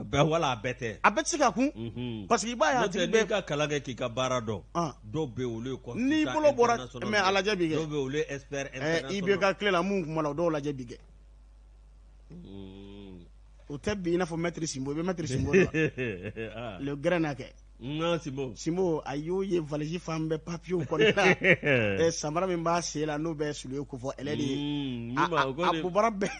bɛɛ wala a bɛɛ tɛ a bɛɛ tɛ se ka kun parce que i b'a ye a tigi bɛɛ ah. n'i ka kalan kɛ k'i ka baara dɔn dɔw bɛ olu ye kɔfɛ n'i bolo bɔra mɛ a lajɛ bi kɛ dɔw bɛ olu ye expert international i bɛ ka tile la mun kuma na o dɔw lajɛ bi kɛ o tɛ bi i n'a fɔ mɛtiri sinbo i bɛ mɛtiri sinbo dɔn le gɛrɛ n'a kɛ n simbo simbo a y'o ye valise fan bɛɛ papiyew kɔni na samara min b'a sen la n'o bɛ sulu ye ko ɛlɛ de ye a bubara bɛɛ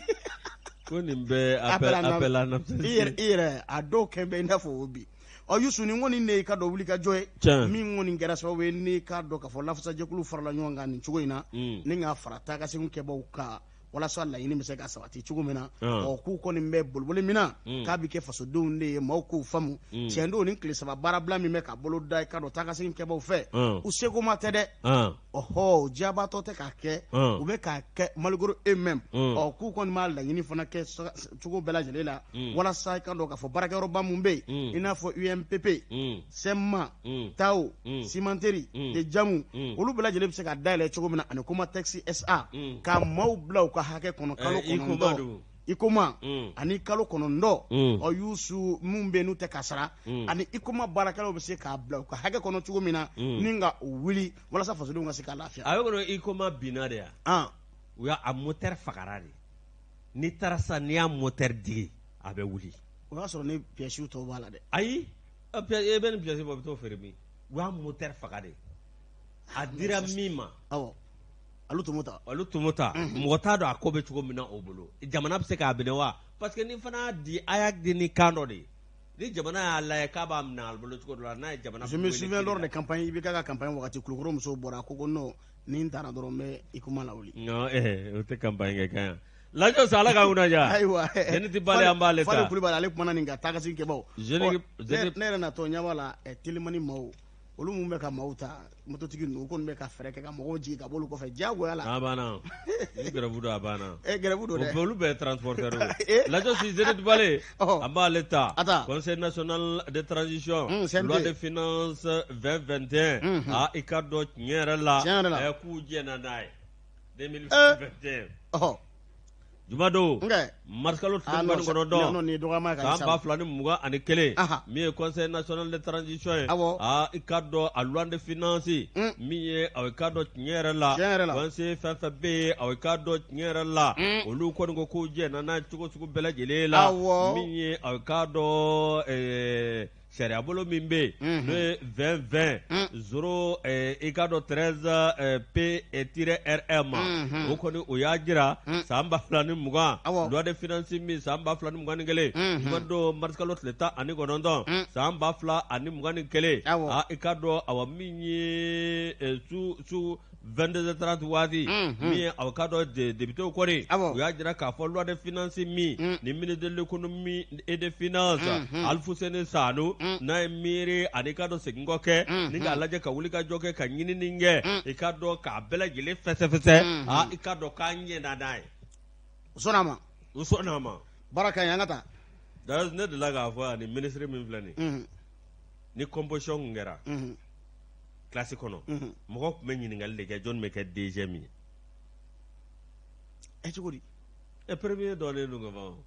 ko nin bɛɛ apɛlanapɛlɛ i yɛrɛ a dɔw kɛn bɛ i n'a fɔ o bi ɔ yusu nin kɔni ne ka dɔ wuli ka jɔ ye min kɔni kɛra sababu ye ne k'a dɔn k'a fɔ lafasajɛkulu farala ɲɔgɔn kan nin cogo in na ni k'a fara taa ka segin kɛbaw kan walasa laɲini bɛ se ka sabati cogo min na ɔ k'u kɔni bɛ boliboli min na k'a bɛ kɛ fasodenw de ye maaw k'u faamu tiɲɛ don ni tile saba baara min bɛ ka bolo da i ka don taga segin kɛbaw fɛ u seko tɛ dɛ ɔhɔ jaabatɔ tɛ k'a kɛ u bɛ k'a kɛ malikoro e mɛm ɔ k'u kɔni b'a laɲini fana kɛ cogo bɛɛ lajɛlen la walasa i ka dɔn k'a fɔ baarakɛyɔrɔba min bɛ yen i n'a fɔ umpp sɛma tao simanteri de jamu olu bɛɛ lajɛlen bɛ se ka dayɛlɛ cogo min na ani kuma tɛkisi sa ka maaw bila u ka ka hakɛ kɔnɔ eh, kalo kɔnɔntɔn ikoma mm. ani kalo kɔnɔntɔn mm. ɔ y'u su minnu bɛ n'u tɛ ka sara mm. ani ikoma baarakɛlaw bɛ se k'a bila u ka hakɛ kɔnɔ cogo min na mm. ni ka o wuli walasa fasodenw ka se ka lafiya. a y'o kɔnɔ ikoma binna de yan. Ah. u y'a motɛri fagara de n'i taara sisan n'i y'a motɛri digi a bɛ wuli. o y'a sɔrɔ ni piyɛsiw tɔw b'a la dɛ. ayi e bɛ nin piyɛsi bɔ o bɛ t'o feere min. u y'a motɛri faga de a dira min ma. awɔ. Alu Tumuta. Alu mhm. Mɔgɔ t'a dɔn a ko bɛ cogo min na o bolo. Jamana bɛ se k'a minɛ wa? Parce que ni fana di a y'a di ni kan dɔ de ye. Ni jamana y'a lajɛ k'a b'a minɛ a bolo cogo dɔ la n'a ye jamana. Je me souviens lors de campagne IBK ka campagne wagati Kulukoro musow bɔra a ko ko non ni n taara dɔrɔn n bɛ i kuma lawuli. Non ɛhɛ eh, eh, o tɛ campagne kɛ kan yan. Lajɔ sa Ala k'an kunnaja. <laughs> Ayiwa Zénith Bale an b'ale ta. Fali Kulibali ale kumana nin kan taa ka segin kɛbaaw. Zénith Zénith ne yɛrɛ natɔ n ɲɛ b'a la Telimani maaw olu mun bɛ ka maaw ta mototigi ninnu u kɔni bɛ ka fɛɛrɛ kɛ ka mɔgɔw jigin ka b'olu kɔfɛ diyagoya la. a banna ni gɛrɛbu don a banna. ɛ <laughs> eh, gɛrɛbu don dɛ. olu bɛɛ ye transporteur ye. lajo <laughs> eh? si zene dubale. ɔhɔ an b'ale <laughs> oh. ta. conseil national de transition. Hmm, loi de finance vingt vingt un. a i ka dɔn tiɲɛ yɛrɛ la. ɛ k'u jɛna n'a ye. Eh. deux mille vingt et un. Oh juma do tile mugani kɔnɔ dɔn san ba fila ni mugan ani kelen min ye conseil national de transition ye aa i k'a dɔn a loi de finance mm. min ye aw k'a dɔn tiɲɛ yɛrɛ la conseil fɛn fɛn bɛ yen aw k'a dɔn tiɲɛ yɛrɛ la mm. olu kɔni ko k'u jɛnna n'a ye cogo sugu bɛɛ lajɛlen la min ye aw k'a dɔn eh, ɛɛ sariya bolo min bɛ yen n'o ye mhm. vingt vingt zoro i k'a dɔn treize eh, p tire rm mhm. o kɔni o y'a jira san ba fila ni mhm. mugan loi de finance min san ba fila ni mugan ni kelen ɲuman ah, don marisikalo tile tan ani kɔnɔntɔn san ba fila ani mugan ni kelen i k'a dɔn awa min ye eh, su su. 22h30 waati mm min ye avocat dɔ de député kɔni u y'a jira k'a fɔ loi de finance min mm. ni ministre de l'économie et de finance mm, mm. alfuseni sanu mm. n'a ye miiri ani ka dɔ segin kɔ kɛ -hmm. ni k'a lajɛ ka wuli ka jɔ kɛ ka ɲinini kɛ i ka dɔn k'a bɛɛ fɛsɛfɛsɛ a i ka dɔn k'a ɲɛna n'a ye. u sɔnna a ma. u sɔnna a baara ka ɲi an ka taa. d'ailleurs ne delila k'a fɔ yan ni ministre min filɛ nin ni composition tun kɛra. Mm-hmm. kilasi kɔnɔ moko tun bɛ ɲininkali de kɛ jɔnni bɛ kɛ DG min ye ɛ eh, cogo eh, premier dɔnnen don ka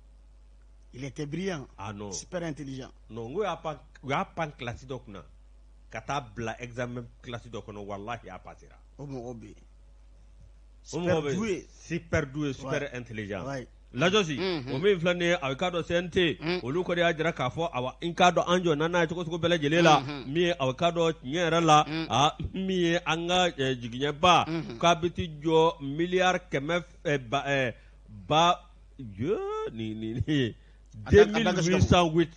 il était brillant ah non super intelligent non n a pas pan pas y'a pan kilasi dɔ examen kilasi dɔ kɔnɔ walahi a passera o mɔgɔ bɛ super doué super doué super intelligent ouais. lajosi o min filɛ nin ye a bɛ k'a dɔn cnt olu kɔni y'a jira k'a fɔ awa n k'a dɔn an jɔnna n'a ye cogo sugu bɛɛ lajɛlen la min ye a bɛ k'a dɔn tiɲɛ yɛrɛ la a min ye an ka eh, jigiɲɛba k'a bɛ t'i jɔ miliyari kɛmɛ ba ɛɛ mm-hmm. eh, ba jo eh, nin nin nin deux mille huit cent huit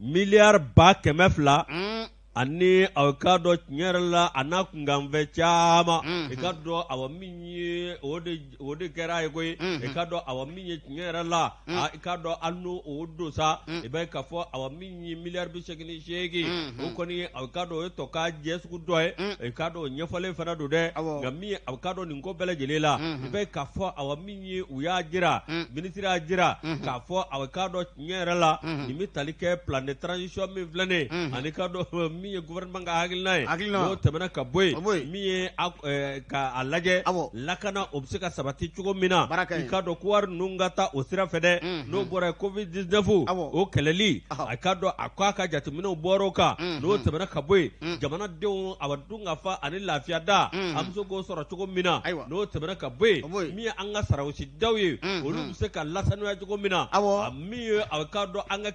miliyari ba kɛmɛ fila. Mm ani aw k'a dɔ tiɲɛ yɛrɛ la a n'a kunkanfɛ caman i ka dɔ awɔ min ye o de o de kɛra ye koyi i ka dɔn awɔ min ye tiɲɛ yɛrɛ la i k'a dɔn hali n'o o don sa i b'a k'a fɔ awɔ min ye miliyari bi seegin ni seegin o kɔni aw k'a dɔn o ye tɔ jɛ sugu dɔ ye i k'a dɔn o ɲɛfɔlen fana don dɛ nka min ye aw k'a dɔn nin ko bɛɛ lajɛlen la i b'a k'a fɔ awɔ min ye u y'a jira minisiri y'a jira k'a fɔ aw k'a dɔn tiɲɛ yɛrɛ la nin bɛ tali kɛ plan transition min filɛ nin ye ani k'a dɔn min min ye gouvernement ka hakilina ye n'o tɛmɛna ka bɔ k'a lajɛ lakana o se ka sabati cogo min na i k'a dɔn ka o n'o bɔra covid 19 o kɛlɛli a k'a dɔn a k'a ka kan n'o tɛmɛna ka Jamana yen jamanadenw a fa ani lafiya da an bɛ se k'o sɔrɔ n'o tɛmɛna ka bɔ min ye an ka sarasidaw ye olu se ka lasanuya cogo min na min ye a k'a dɔn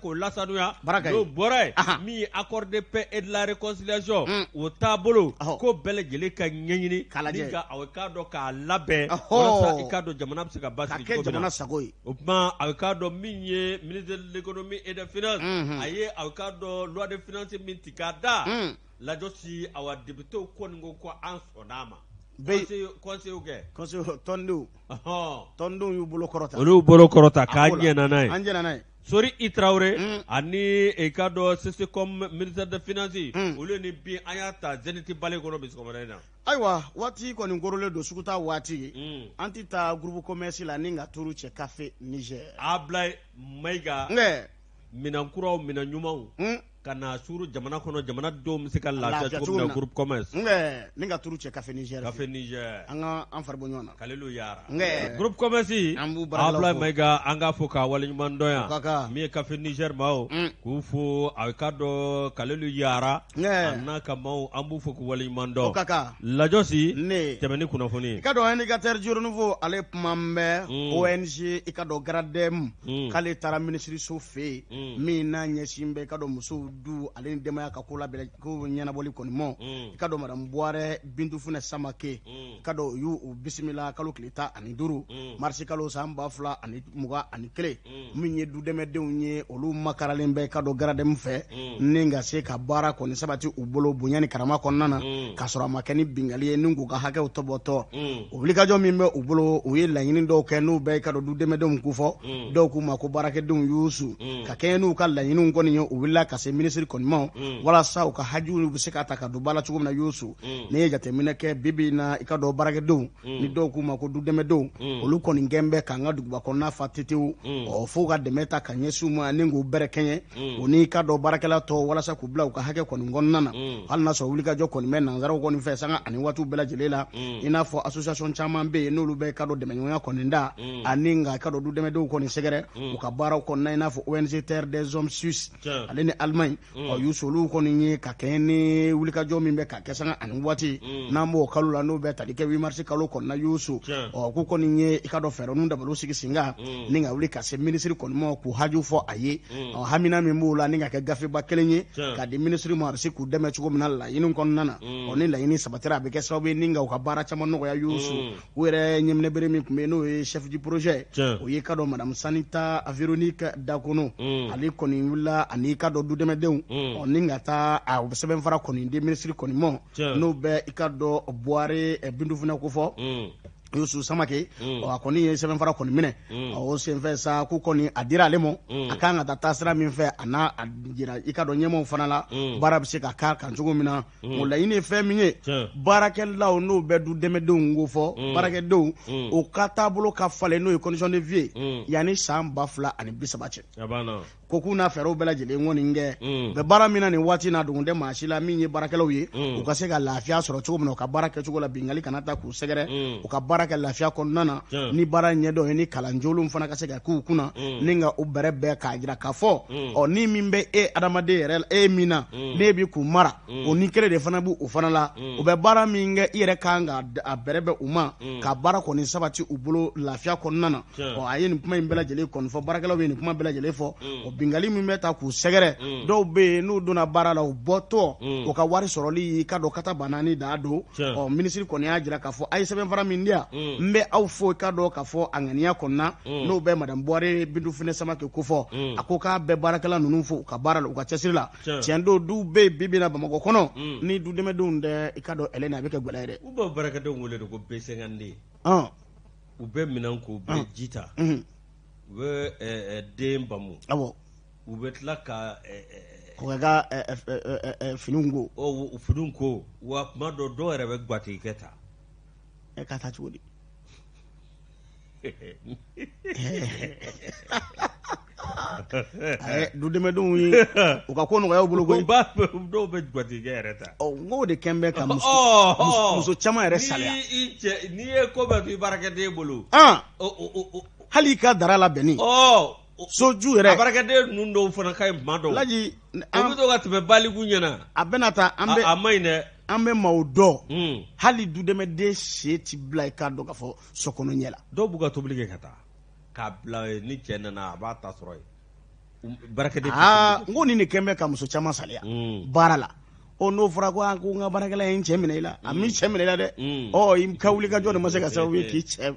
k'o lasanuya n'o kɔrɔ ye min ye accord de paix et de la réconciliation o mm. taabolo ko bɛɛ lajɛlen ka ɲɛɲini ni ka a k'a dɔn k'a labɛn walasa i k'a dɔn jamana bɛ se ka basigi cogo min na o tuma a k'a dɔn min ye ministre de l'économie et de finance mm-hmm. a ye aw k'a dɔn loi de finance min ti k'a da mm. lajɔsi awa députés ko nin ko ko an sɔnn'a ma conseil kɛ conseil tɔndenw tɔndenw y'u bolo kɔrɔta olu y'u bolo kɔrɔta k'a ɲɛna n'a ye an ɲɛna n'a ye sori i tarawele hmm. ani e eh, ka dɔ cccom ministère de finance mm. olu ye ni bin an y'a ta zenith bale kɔnɔ bi na. ayiwa waati kɔni korolen do suguta waati an ti taa groupe commerce la ni ka turu cɛ kafe niger. a bila mayiga. minan kuraw minɛn ɲumanw. Hmm ka na suru jamana kɔnɔ jamana denw be se ka lafiya cogo min na groupe commerce ngɛ ni ka turu cɛ kafe niger kafe niger an ka an fari bɔ ɲɔgɔn na kalilu yara ngɛ groupe commerce an b'u baara la ablaye mayiga an k'a fɔ k'a waleɲuman dɔn yan min ye kafe niger maaw k'u fo a ka dɔ kalilu yara ngɛ a n'a ka maaw an b'u fo k'u waleɲuman dɔn lajɔ si ne tɛmɛ ni kunnafoni i ka dɔn indicateur journaux ale kuma bɛɛ mm. ong i ka dɔn gradem mm. k'ale taara minisiriso fɛ yen mm. min n'a ɲɛsin bɛ i ka dɔn musow du ale ni denbaya ka ko labɛlɛ ko ɲɛnabɔli kɔni mɔ mm. i ka dɔn madamu buwarɛ bintufunɛ samake mm. i ka dɔn u y'u bisimila kalo tile ta ani duru marisi mm. kalo san ba fila ani muga ani kelen min ye dudɛmɛdenw ye olu makaralen bɛ ka dɔn garadɛmu fɛ ni ka se ka baara kɔni sabati u bolo bonya ni karama kɔnɔna na k'a sɔrɔ a ma kɛ ni bingali ye ni k'u ka hakɛw tɔbɔtɔ o wulikajɔ min bɛ u bolo u ye laɲini dɔw kɛ n'u bɛɛ i ka dɔn dudɛmɛdenw kofɔ dɔw k'u ma ko baarakɛdenw y'u su ka kɛɲɛ n'u ka laɲiniw kɔni ye u wulila ka se minisiri kɔnimaw mm. walasa u ka hajiw be se ka ta ka don baara cogo min na yusu mm. ye jateminɛ kɛ bibi na i ka dɔ baarakɛdenw mm. ni dɔw k'u ma ko dudɛmɛdenw mm. olu kɔni gɛn bɛ k'an ka duguba kɔnɔna fa tetew mm. ɔ fɔɔ ka dɛmɛ ta ka ɲɛsiw ma ni k'u bɛrɛ kɛɲɛ mm. o n'i ka dɔ baarakɛla tɔ walasa k'u bila u ka hakɛ kɔni kɔnɔna na hali n'a sɔrɔ wulikajɔ kɔni bɛ nansaraw kɔni fɛ sanga ani waatiw bɛɛ lajɛlen la i n'a fɔ association caaman be yen n'olu bɛ ka dɔ dɛmɛɲɔgɔnya kɔni da mm. ani nka ka dɔ dudɛmɛdenw kɔni sɛgɛrɛ mm. u ka baaraw kɔnɔna i n'a fɔ ong terre des hommes sus ale ni alemagne ye mm. ɔ yusulu kɔni ye ka kɛɲɛ ni wulikajɔ min bɛ ka kɛ sanga ani waati mm. n'an b'o kalo la n'o bɛ tali kɛ wimarisi kalo kɔnɔna yusu ɔ k'u kɔni ye i ka dɔ fɛɛrɛnu dabalu sigi sen kan mm. ni ka wuli ka se minisiri kɔni ma k'u haju fɔ a ye ɔ hamina min b'o la ni ka kɛ gafeba kelen ye k'a di minisiri ma a bɛ se k'u dɛmɛ cogo min na laɲini kɔnɔna na ɔ ni laɲini sabatira a bɛ kɛ sababu ye ni ka u ka baara caman nɔgɔya yusu u yɛrɛ ɲɛminɛbere min tun bɛ yen n'o ye du projet o ye i ka dɔ madame sanita averonique dakono ale kɔni wulila ani i ka du dudɛmɛ jamanadenw mm. ni ka taa a sɛbɛnfara kɔni di minisiri kɔni ma n'o bɛ i ka dɔ buwari bindufunɛ kofɔ mm. yusu samake mm. a kɔni ye sɛbɛnfara kɔni minɛ o senfɛ sa ko kɔni a dira ale ma a kan ka taa taasira min fɛ a n'a a jira i ka dɔn ɲɛmaw fana la baara bɛ se ka k'a kan cogo min na o laɲini ye fɛn min ye baarakɛlaw n'o bɛ du dɛmɛdenw ko baarakɛdenw o ka taabolo ka falen n'o ye condition de vie mm. yanni ba fila ani bi cɛ ko k'u n'a fɛɛrɛw bɛɛ lajɛlen ŋɔni kɛ bɛ mm. baara min na nin waati n'a dogo tɛ maa si la min ye baarakɛlaw ye mm. u ka se ka lafiya sɔrɔ cogo min na u ka baara kɛcogo la bingali kana ta k'u sɛgɛrɛ mm. u ka baara kɛ lafiya kɔnɔna na ni baara ɲɛdɔn ye ni kalanjolenw fana ka se ka k'u kunna ni ka u bɛrɛ bɛɛ k'a jira k'a fɔ ɔ ni min bɛ e adamaden yɛrɛ e min na ne bi k'u mara o ni kelen de fana b' u fana la u bɛ baara min kɛ i yɛrɛ kan ka a bɛrɛbɛ u ma ka baara kɔni sabati u bolo lafiya kɔnɔna na ɔ a ye nin kuma in bɛɛ lajɛlen kɔni fɔ baarakɛlaw ye nin kuma bɛɛ lajɛlen fɔ bingali min bɛ ta k'u sɛgɛrɛ mm. dɔw be yen n'u donna baara la u bɔtɔ mm. o ka wari sɔrɔli ka dɔn kata banani da don ɔ minisiri kɔni y'a jira k'a fɔ a ye sɛbɛn fara min di mm. n bɛ aw fo ka dɔn k'a fɔ a ŋaniya kɔnɔna n'o bɛ madam Buhari bindu fɛnɛ sama ko fɔ a ko k'a bɛ baarakɛla ninnu fo u ka baara la u ka cɛsiri la tiɲɛ don duw bɛ yen bi bi in na Bamakɔ kɔnɔ ni dudɛmɛdenw tɛ i ka dɔn ɛlɛ na a bɛ kɛ gwɛlɛya ye dɛ. u b'o baarakɛdenw wele de ko B52 u bɛ minan ko u bɛ ji ta mhm. u bɛ den bamu. awɔ u bɛ tila e <laughs> eh, <laughs> oh, ka oh, oh. Ah! o ka finiw ko finiw ko wa kuma dɔ dɔw yɛrɛ bɛ gwatigikɛ ta ɛ ka taa cogo di dudɛmɛdenw ye u ka ko nɔgɔyaw bolo koyi bɛ gwatigikɛ yɛrɛ ta n de kɛn bɛ ka muso caman yɛrɛ saliya n'i ye ko bɛɛ to i baarakɛden bolo hali i ka dara labɛnni soju eh, yɛrɛ a baarakɛden ninnu dɔw fana ka ɲi tuma dɔw laji an bɛ to ka tɛmɛ baliku ɲɛna a bɛna taa an bɛ a man ɲi dɛ an bɛ maaw dɔn hali dudɛmɛden se ti bila i k'a dɔn k'a fɔ sɔkɔnɔ ɲɛ la dɔw b'u ka tobili kɛ ka taa k'a bila eh, ni cɛ nana a b'a ta sɔrɔ yen um, baarakɛden aa ah, n ko nin de kɛn bɛ ka muso caman saliya hmm. baara la o n'o fɔra ko ko n ka baarakɛla ye n cɛ minɛ i la a min cɛ minɛ i la dɛ ɔ i ka wuli ka jɔ de ma se ka sababu ye k'i cɛ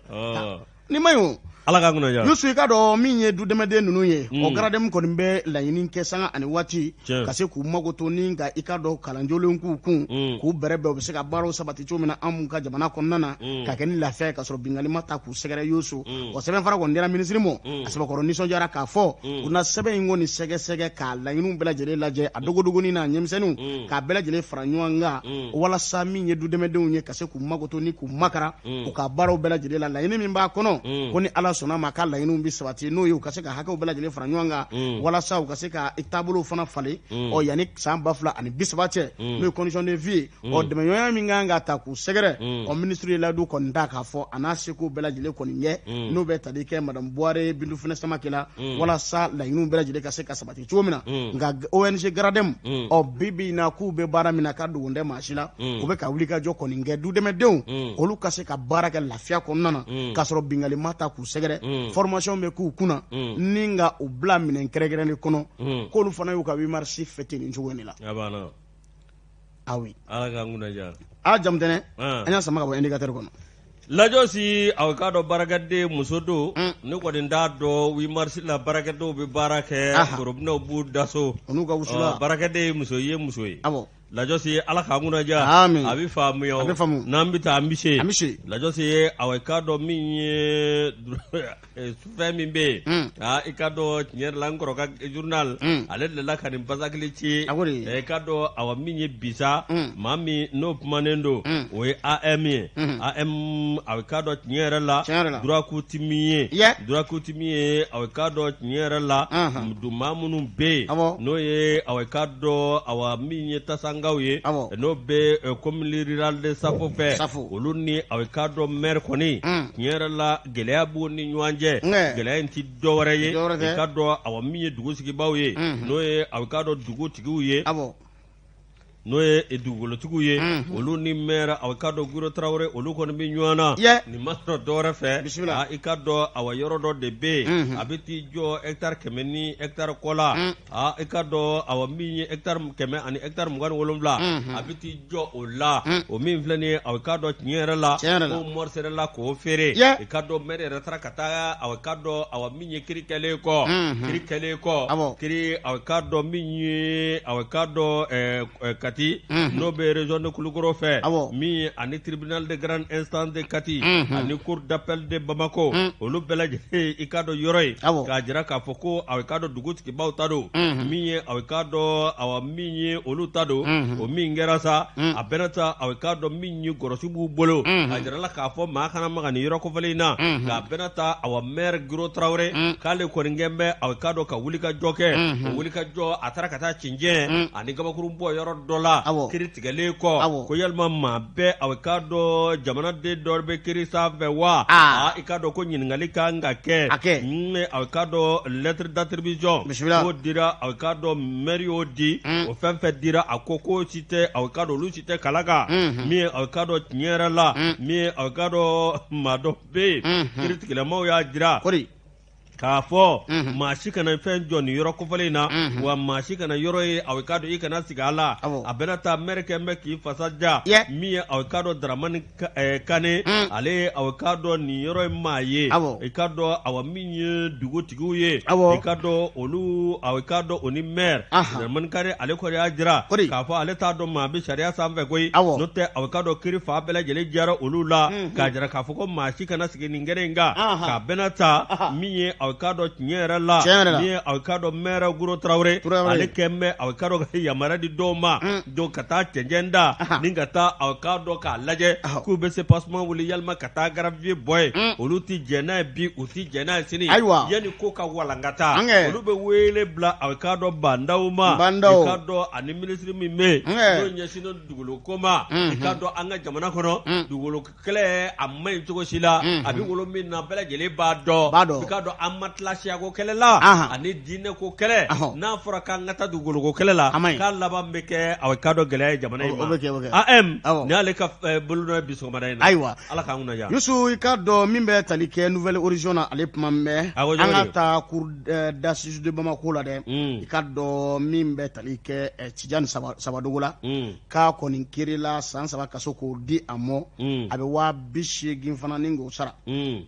n'i ma ɲi o ala ka kunnaja yusu i ka dɔn min ye dudɛmɛden nunu ye o mm. garadɛmu kɔni bɛ laɲini kɛ sanga ani waati ka se k'u mago to ni ka i ka dɔn kalanjolen k'u kun mm. k'u bɛrɛ bɛn u be se ka baaraw sabati cogo min na an ka jamana kɔnɔna na mm. ka kɛ ni lafiya ye ka sɔrɔ bingali ma ta k'u sɛgɛrɛ yusu o sɛbɛn fara kɔni dira minisiri mɔ a sɛbɛkɔrɔ ninsɔnjara k'a fɔ u na sɛbɛn yi kɔni sɛgɛsɛgɛ k'a laɲiniw bɛɛ lajɛlen lajɛ a dogodogoni n'a ɲɛmisɛniw k'a bɛɛ lajɛlen fara ɲɔgɔn ka walasa min ye dudɛmɛdenw ye ka se k'u mago to ni k'u makara u ka baaraw bɛɛ lajɛlen la laɲini min b'a kɔnɔ ko ni ala sɔnna ma a ka laɲiniw bɛ sabati n'o ye u ka se ka hakɛw bɛɛ lajɛlen fara ɲɔgɔn kan walasa u ka se ka taabolow fana falen ɔ yanni san ba mm. fila ani bi saba cɛ n'o ye condition de vie ye ɔ dɛmɛɲɔgɔnya min kan ka ta k'u sɛgɛrɛ ɔ ministre ye layidu kɔni da k'a fɔ a n'a seko bɛɛ lajɛlen kɔni kɛ n'o bɛ tali kɛ madame Buhari bintu fɛnɛ samake la walasa laɲiniw bɛɛ lajɛlen ka se ka sabati cogo min na nka ONG Gradem ɔ mm. bi bi in na k'u bɛ baara min na ka dogo tɛ maa si la u bɛ ka wuli ka jɔ kɔni kɛ dudɛmɛdenw olu ka se ka baara kɛ lafiya kɔnɔna na k'a sɔrɔ bingali ma ta k'u sɛgɛrɛ tɛgɛrɛ mm. formation bɛ k'u kunna mm. ni ka u bila minɛn kɛrɛnkɛrɛnnin kɔnɔ mm. k'olu fana y'u ka wimarisi fɛte nin cogo in de la awi a ah jamutɛnɛ ah. an y'a sama ka bɔ indicateur kɔnɔ lajɔ si aw k'a dɔn baarakɛden muso don ne kɔni t'a dɔn wimarisi la baarakɛdenw bɛ baara kɛ gorobinɛw b'u daso o n'u ka wusula baarakɛden ye muso ye muso ye lajɔsi ye ala k'an kunnaja a bɛ faamu o n'an bɛ taa an bɛ se an bɛ se lajɔsi ye awɔ i k'a dɔn min ye <laughs> eh, fɛn min bɛ yen mm. i k'a dɔn tiɲɛ yɛrɛ la n kɔrɔ ka journal mm. ale delila ka nin basakili ci a i k'a dɔn awɔ min ye bisa mm. maa min n'o kumanen don o ye am ye am awɔ i k'a dɔn la tiɲɛ yɛrɛ la duraku ti min ye duraku ti min ye awɔ i k'a dɔn tiɲɛ yɛrɛ la maa minnu bɛ yen n'o ye awɔ i k'a dɔn awɔ min ye tasa sangaw ye n'o be commune rural de safo fɛ olu ni a k'a dɔ maire kɔni tiɲɛ mm. la gɛlɛya b'u ni ɲɔgɔn cɛ gɛlɛya in ti dɔwɛrɛ ye i ka dɔ awa min ye dugu sigibaw ye mm-hmm. n'o ye a k'a dɔn dugutigiw ye n'o ye e dugukolotigiw ye olu ni mɛra aw ka dɔ goro tarawele olu kɔni bi ɲɔana na ni ma sɔrɔ dɔwɛrɛ fɛ i ka dɔ awa yɔrɔ dɔ de bɛ yen mm-hmm. mm. a bɛ t'i jɔ hɛkitari kɛmɛ ni hɛkitari kɔ a i ka dɔ awa min ye hɛkitari kɛmɛ ani hɛkitari mugan ni wolonwula mm-hmm. a bɛ t'i jɔ o la mm. o min filɛ nin ye aw ka dɔ tiɲɛ yɛrɛ la ko mɔri mm-hmm. la k'o feere i ka dɔ mɛri yɛrɛ taara ka taa aw ka dɔn awa min ye kiri kɛlen kɔ kiri kɛle kɔ kiri aw ka dɔn min ye aw ka dɔn ɛɛ kati mhm. n'o bɛ région de kulukoro fɛ ah min ani tribunal de grande instance de kati mhm. ani cour d'appel de bamako mhm. olu bɛɛ lajɛlen <laughs> i k'a dɔn yɔrɔ ye k'a jira k'a fɔ ko aw k'a dɔn dugutigibaw ta don min ye aw k'a dɔn awa min ye olu ta don o min kɛra sa a bɛna ta aw k'a dɔn min ye gɔrɔsi b'u bolo a jirala k'a fɔ maa kana maga nin yɔrɔ kɔfɛlen in na k'a bɛna ta awa maire giro tarawele k'ale kɔni kɛn bɛ aw k'a dɔn ka wuli ka jɔ kɛ o wuli ka jɔ a taara ka taa cincɛn ani gabakurun bɔ yɔrɔ dɔ la la kiri tigɛle kɔ ko yalima maa bɛɛ aw k'a dɔn jamanaden dɔ be kiri sanfɛ wa i k'a dɔ ko ɲiningali ka kan ka kɛ aw k'a dɔn lɛtiri datiribizɔn k'o dira aw k'a dɔ mɛri y'o di mm. o fɛn fɛ dira a ko k'o si tɛ aw k'a dɔn olu si tɛ kala kan mm-hmm. min ye aw k'a dɔn tiɲɛ yɛrɛ la mm. min ye k'a dɔn <laughs> maa dɔ bɛ yen mm-hmm. kiri tigilamaw y'a jira k'a fɔ maa si kana fɛn jɔ nin yɔrɔ kofɔlen na wa maa si kana yɔrɔ ye aw ka dɔn i kana sigi a la a bɛna taa mɛri n bɛ k'i fasa ja min ye aw ka dɔn daramani kane ale ye aw ka dɔn nin yɔrɔ ye maa ye i ka dɔn awa min ye dugutigiw ye i ka dɔn olu aw ka dɔn o ni mɛri daramani kane ale kɔni y'a jira k'a fɔ ale t'a dɔn maa bɛ sariya sanfɛ koyi n'o tɛ aw ka dɔn kiri fa bɛɛ lajɛlen jara olu la k'a jira k'a fɔ ko maa si kana sigi nin kɛnɛ in kan k'a bɛna ta min ye aw aw <laughs> mm. k'a dɔn tiɲɛ yɛrɛ la min ye aw k'a dɔn mɛrɛ goro tarawele ale kɛn bɛ aw k'a dɔ ka yamaruya di dɔw ma donc ka taa cɛncɛn da ni ka taa aw k'a dɔn k'a lajɛ k'u bɛ se pasuma wuli yalima ka taa garavier bɔ ye olu ti jɛn n'a ye bi u ti jɛn n'a ye sini yanni ko ka walankata olu bɛ wele bila aw k'a dɔn bandaw ma k'a dɔn ani minisiri min bɛ yen n'o ɲɛsinnen dugukolo ma i k'a dɔn an ka jamana kɔnɔ dugukolo kɛlɛ a man cogo si la a bɛ wolo min na bɛɛ b'a dɔ i k'a dɔn an mat lafiya ko kɛlɛ la ani diinɛ ko kɛlɛ n'a fɔra k'an ka taa dugukolo ko kɛlɛ la k'a laban bɛ kɛ a ka dɔ gɛlɛya ye jamana in ma am ni y'ale ka bolodɔ ye bi sɔgɔmada in na ayiwa ala k'an kunnaja yusu i k'a dɔn min bɛ tali kɛ nouvelle horizon na ale kuma mɛn an ka taa cour d'assises de bamako la dɛ i ka dɔn min bɛ tali kɛ tijani sabadogo la k'a kɔni kirila san saba kaso k'o di a mɔ mm. a bɛ waa bi seegin fana ni k'o sara mm.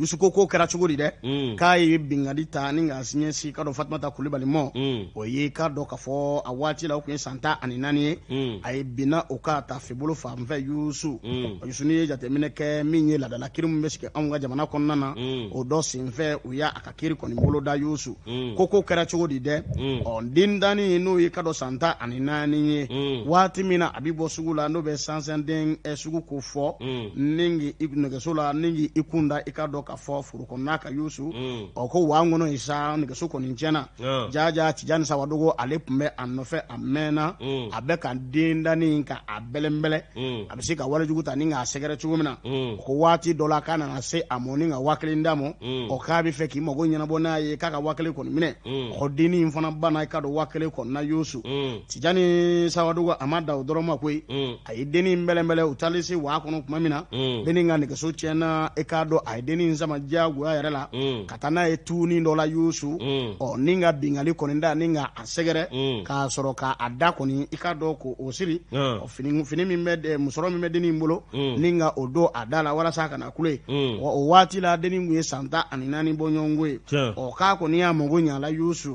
Mm. Mm. Mm. yusu ko ko kɛra cogo di dɛ k'a ye bingali ta ni ka siɲɛsi ka dɔ fatumata kulibali mɔ o ye k'a dɔ k'a fɔ a waati la o tun ye san tan ani naani ye a ye binna o k'a ta febolo fanfɛ yusu yusu ni ye jateminɛ kɛ min ye ladala kiri min bɛ sigi anw ka jamana kɔnɔna na o dɔ senfɛ u y'a a ka kiri kɔni boloda yusu ko ko kɛra cogo di dɛ ɔ den dani n'o ye ka dɔ san tan ani naani ye waati min na a bɛ bɔ sugu la n'o bɛ sansɛnden sugu ko fɔ ni nɛgɛso la ni k'i kun da i ka dɔ ka fɔ furu kɔnɔna ka yusu mm. ɔ ko wa ŋɔnɔ ye sa nɛgɛso kɔni tiɲɛna yeah. jaja tijani sawadogo ale tun bɛ a nɔfɛ a mɛnna mm. a bɛ ka den dani ka a bɛlɛnbɛlɛ mm. a bɛ mm. se ka walejugu ta ni k'a sɛgɛrɛ cogo min na ko waati dɔ la k'a nana se a mɔ ni ka wa kelen d'a ma ɔ k'a bɛ fɛ k'i mago ɲɛnabɔ n'a ye k'a ka wa kelen kɔni minɛ ɔ mm. denni in fana banna i ka don wa kelen kɔni na yusu mm. tijani sawadogo a ma da o dɔrɔn ma koyi a ye denni in bɛlɛnbɛlɛ u taalen se wa kɔnɔ tuma min na denni ka nɛgɛso tiɲɛna i k'a dɔn a ye denni in sama yɛrɛ la mm. ka taa mm. n'a ye tuuni dɔ la yusu mm. ɔ ni ka bingali kɔni da ni ka a sɛgɛrɛ mm. k'a sɔrɔ k'a da kɔni i ka dɔn ko o siri ɔ fini fini min bɛ musɔrɔ min bɛ dennin bolo ni ka o don a da la walasa kana kule ɔ o waati la dennin tun ye san ani naani bɔ ɲɔgɔnko ye ɔ k'a kɔni y'a mago mm. ɲɛ la yusu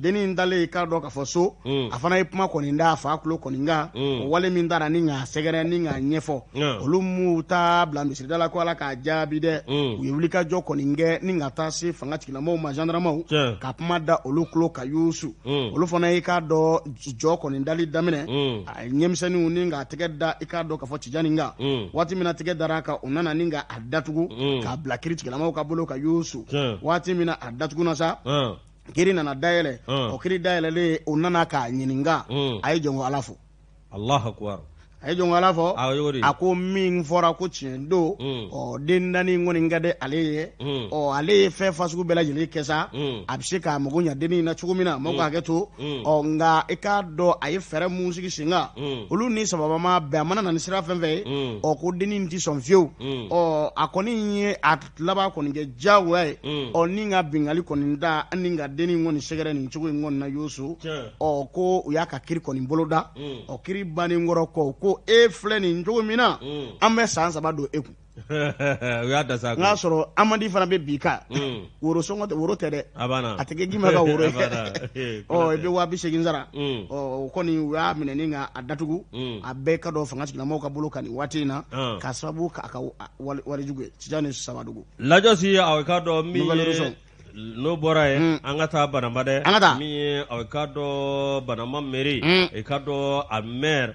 dennin dalen i ka dɔn k'a fɔ so a fana ye kuma kɔni da a fa tulo kɔni kan o wale min taara ni k'a sɛgɛrɛ ni k'a ɲɛfɔ olu m'u ta bila misirida ko ala k'a jaabi dɛ mm. u jɔ kɔni kɛ ni ka taa se fanga tigilamaw ma gendramaw ka kuma da olu tulo ka yusu olu fana i k'a jɔ kɔni dali daminɛ a ni k'a tɛgɛ da i k'a dɔn mm. k'a fɔ tijani ka waati min na tɛgɛ dar'a kan u nana ni ka a datugu mm. k'a bila kiri tigilamaw ka bolo ka yusu waati min na a datuguna sa mm. kiri nana dayɛlɛ o kiri dayɛlɛlen o nana k'a ɲininga a ye jɔn ala fo a ye jɔnkala fɔ a ko min fɔra ko tiɲɛ don ɔ den naani kɔni ka di ale ye ɔ ale ye fɛn fasugu bɛɛ lajɛlen kɛ sa a bɛ se k'a mago ɲɛ dennin na cogo min na a ma to ɔ nka i mm. mm. k'a dɔn a ye fɛɛrɛ mun sigi sen mm. kan olu ni sababa ma bɛn a mana na ni sira fɛn fɛn ye ɔ ko dennin tɛ sɔn fiyewu ɔ a kɔni ye a laban kɔni kɛ diyagoya ye ɔ ni ka bingali kɔni da ani ka dennin kɔni sɛgɛrɛ nin cogo in kɔni na y'o so ɔ ko u y'a ka kiri kɔni bolo ɔ kiri bannen kɔrɔ kɔ ko e filɛ nin cogo min na mm. an bɛ san saba don e kun n y'a sɔrɔ amadi fana bɛ bi mm. ka woro sɔngɔ woro tɛ dɛ a tɛ kɛ ka woro ye ɔ i bɛ waa bi segin sara ɔ mm. o oh, kɔni u y'a minɛni ka a datugu a bɛɛ ka dɔ fanga tigilamɔgɔw ka bolo kan nin waati in na ah. k'a sababu k'a ka warijugu ye sisan sabadugu lajɔsi aw ka dɔn min ye n'o bɔra ye hmm. an ka taa banaba dɛ an ka taa min ye i ka dɔ banama meri i ka dɔ a mɛr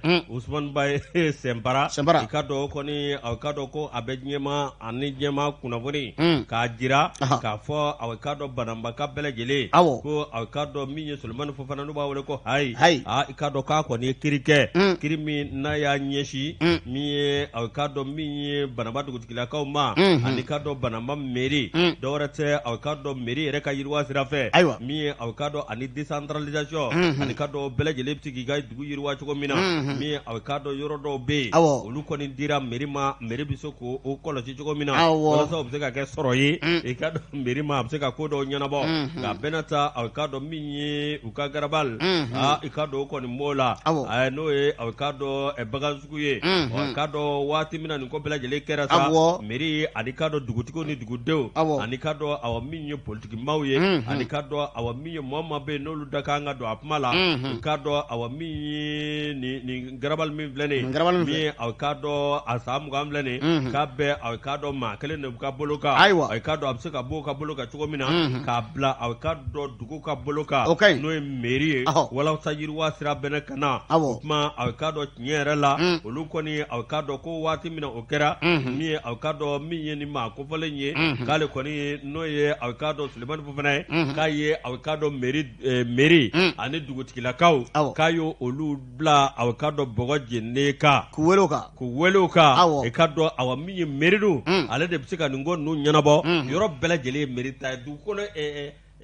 ba ye sɛnpara sɛnpara i ka dɔ kɔni i ka dɔ ko a bɛ ɲɛma ani diɲɛma kunnafoni hmm. k'a jira k'a fɔ a ka dɔ banaba ka bɛɛ lajɛlen ko a ka dɔ min ye solomani fana n'u b'a wele ko hayi i ka dɔ k'a kɔni ye kiri kɛ hmm. kiri min n'a y'a ɲɛsin min ye a ka dɔ min ye banaba dugutigilakaw ma ani ka dɔ banaba mari dɔwɛrɛ tɛ a ka dɔ meri mairie yɛrɛ ka yiriwa sira fɛ min ye aw ka dɔn ani décentralisation mhm. ani ka dɔn bɛɛ lajɛlen bɛ se k'i ka dugu yiriwa cogo min na min mhm. ye aw ka dɔn yɔrɔ dɔw bɛ yen olu kɔni dira mairie ma mairie bɛ se k'o kɔlɔsi cogo min na walasa o bɛ se ka kɛ sɔrɔ ye mm. i ka dɔn mairie ma a bɛ se ka ko dɔw ɲɛnabɔ nka bɛɛ mhm. na ta aw ka dɔn min ye u ka garabal aa ah, i ka dɔn o kɔni b'o la ah, n'o ye aw ka dɔn bagan sugu ye aw ka dɔn waati min na nin ko bɛɛ lajɛlen kɛra sa mairie ani ka dɔn dugutigiw ni dugudenw ani ka dɔn awɔ min ye poli politikimaw ye mm -hmm. ani ka dɔ awa min ye mɔgɔ ma be n'olu da mm-hmm. kan mm-hmm. mm-hmm. ka don a kuma la mm -hmm. ka dɔ awa min ye nin garabali min filɛ nin ye min ye aw ka dɔ a saa mugan filɛ nin k'a bɛɛ aw ka dɔ ma kelen ka bolo kan aw ka dɔ a bɛ se ka boo ka bolo cogo min na k'a bila aw ka dɔ dugu ka bolo kan okay. n'o ye mairie ye walasa yiriwa sira bɛnɛ kana na o kuma aw ka dɔ tiɲɛ yɛrɛ la olu kɔni aw ka dɔ ko waati min na o kɛra min ye aw ka dɔ min ye ni ma kofɔlen ye k'ale kɔni n'o ye aw ka dɔ dɔn sulemani fana ye mhm. k'a ye a k'a dɔn meri eh, meri ani dugutigilakaw k'a ye olu bila a k'a dɔn bɔgɔ jeninen kan k'u wele o kan k'u wele o kan i k'a dɔn awa min ye meri don ale de bɛ se ka nin ko ninnu ɲɛnabɔ yɔrɔ bɛɛ lajɛlen ye meri ta ye dugukolo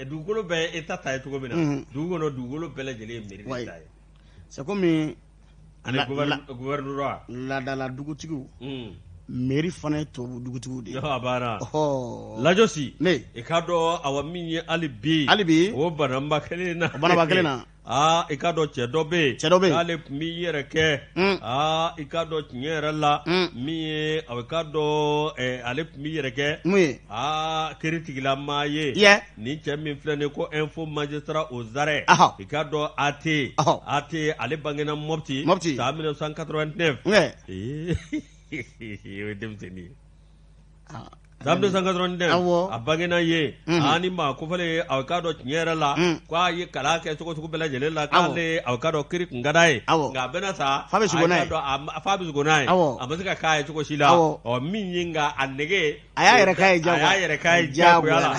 dugukolo bɛ eta ta ye cogo min na dugu kɔnɔ dugukolo bɛɛ lajɛlen ye meri ta ye c'est comme ani gouvernement laadala dugutigiw mm miiri fana ye tubabu dugutigiw de a banna ɔhɔ lajosi ne i k'a dɔn awa min ye hali bi hali bi o banaba kelen na o banaba kelen na aa i k'a dɔn cɛ dɔ bɛ yen cɛ dɔ bɛ k'ale tun b'i yɛrɛ kɛ mm. aa i k'a dɔ tiɲɛ yɛrɛ la mm. min ye a bɛ k'a dɔ ale tun b'i yɛrɛ kɛ mun ye aa kiritigilama ye yɛ nin cɛ min filɛ nin ko info magistrat aux arrêts i k'a dɔn AT AT ale bangena Mɔpiti Mɔpiti san 1989 ee <laughs> <laughs> denmisɛnnin ye ah, dabila sankasɔrɔ ni a bangena ye a ni maa kofɔlen ye aw k'a dɔn tiɲɛ yɛrɛ la k'a ye kalan kɛ cogo sugu bɛɛ lajɛlen la k'ale aw k'a dɔn kiri kun ka d'a ye nka a bɛna sa f'a bɛ sogo n'a ye mm-hmm. a ma se ka k'a ye cogo si la ɔ min ye nka a nege a y'a a y'a yɛrɛ k'a ye diyagoya la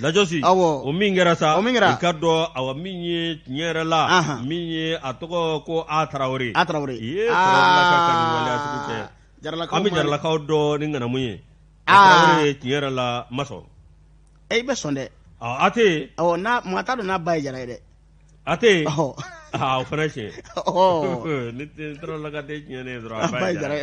lajosi awɔ o min kɛra sa o min kɛra i ka dɔn awɔ min ye tiɲɛ yɛrɛ la min ye a tɔgɔ ko a tarawele a tarawele ee tarawele ka kanubaliya sugu kɛ ah, jaralakaw an bɛ jaralakaw dɔn ni ŋanamu ye a ah. tarawele tiɲɛ yɛrɛ la ma sɔn e i bɛ sɔn dɛ awɔ a tɛ yen awɔ n'a maa t'a dɔn n'a ba ye jara ye dɛ a tɛ yen ɔhɔ o fana tiɲɛ ni dɔrɔn lakanden tiɲɛ ne dɔrɔn a b'a jara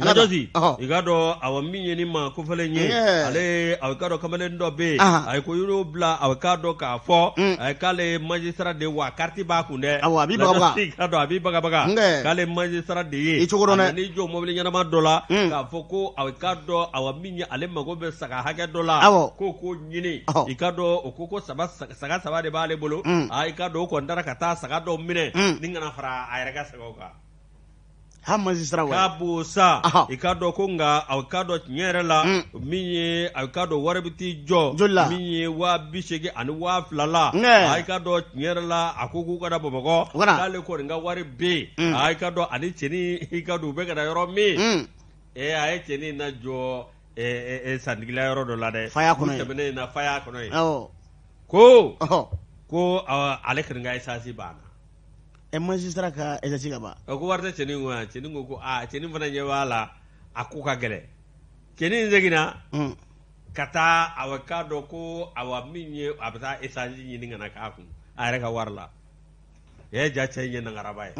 ala dɔsi i k'a dɔ awɔ min ye ni ma kofɔlen ye ale a k'a dɔn kamalen dɔ bɛ yen a ye koyoro bila a k'a dɔn mm. k'a fɔ a k'ale majisara de wa kariti b'a kun dɛ awɔ a b'i bagabaga <laughs> i k'a dɔn a b'i bagabaga k'ale majisara de ye i cogo dɔn dɛ n'i jɔ mobili ɲɛnama dɔ la mm. k'a fɔ ko a k'a dɔn awɔ min ye ale mago bɛ saga hakɛ dɔ la k'o ko ɲini oh. i k'a dɔn o ko ko saba saga saba de b'ale bolo mm. a i k'a dɔn kɔni dara ka taa saga dɔ minɛ mm. ni kana fara a yɛrɛ ka sagaw kan wa k'a b'o sa i k'a dɔn ko nka a k'a dɔn tiɲɛ yɛrɛ la min ye a k'a dɔn wari bɛ t'i jɔ min ye waa bi seegin ani waa fila la a k'a dɔn tiɲɛ yɛrɛ la a ko k'u ka da bamakɔ k'ale kɔni ka wari bɛ yen a k'a dɔn ani cɛnin i k'a dɔn u bɛ ka na yɔrɔ min ɛ a ye cɛnin na jɔ santigila yɔrɔ dɔ la dɛ faya kɔnɔ yen tɛmɛnen na faya kɔnɔ yen ko ko ale kirin ga isasi e bana en magistrat ka isasi e ka ba ko warta ceni wa ceni ko ko a ceni fana ɲɛ b'a la a ko ka gɛlɛ ceni in ka taa awa k'a dɔn ko awa min ye a bɛ taa isasi ɲini kana k'a kun a yɛrɛ ka wari la ya ja cɛ ɲɛ nangaraba ye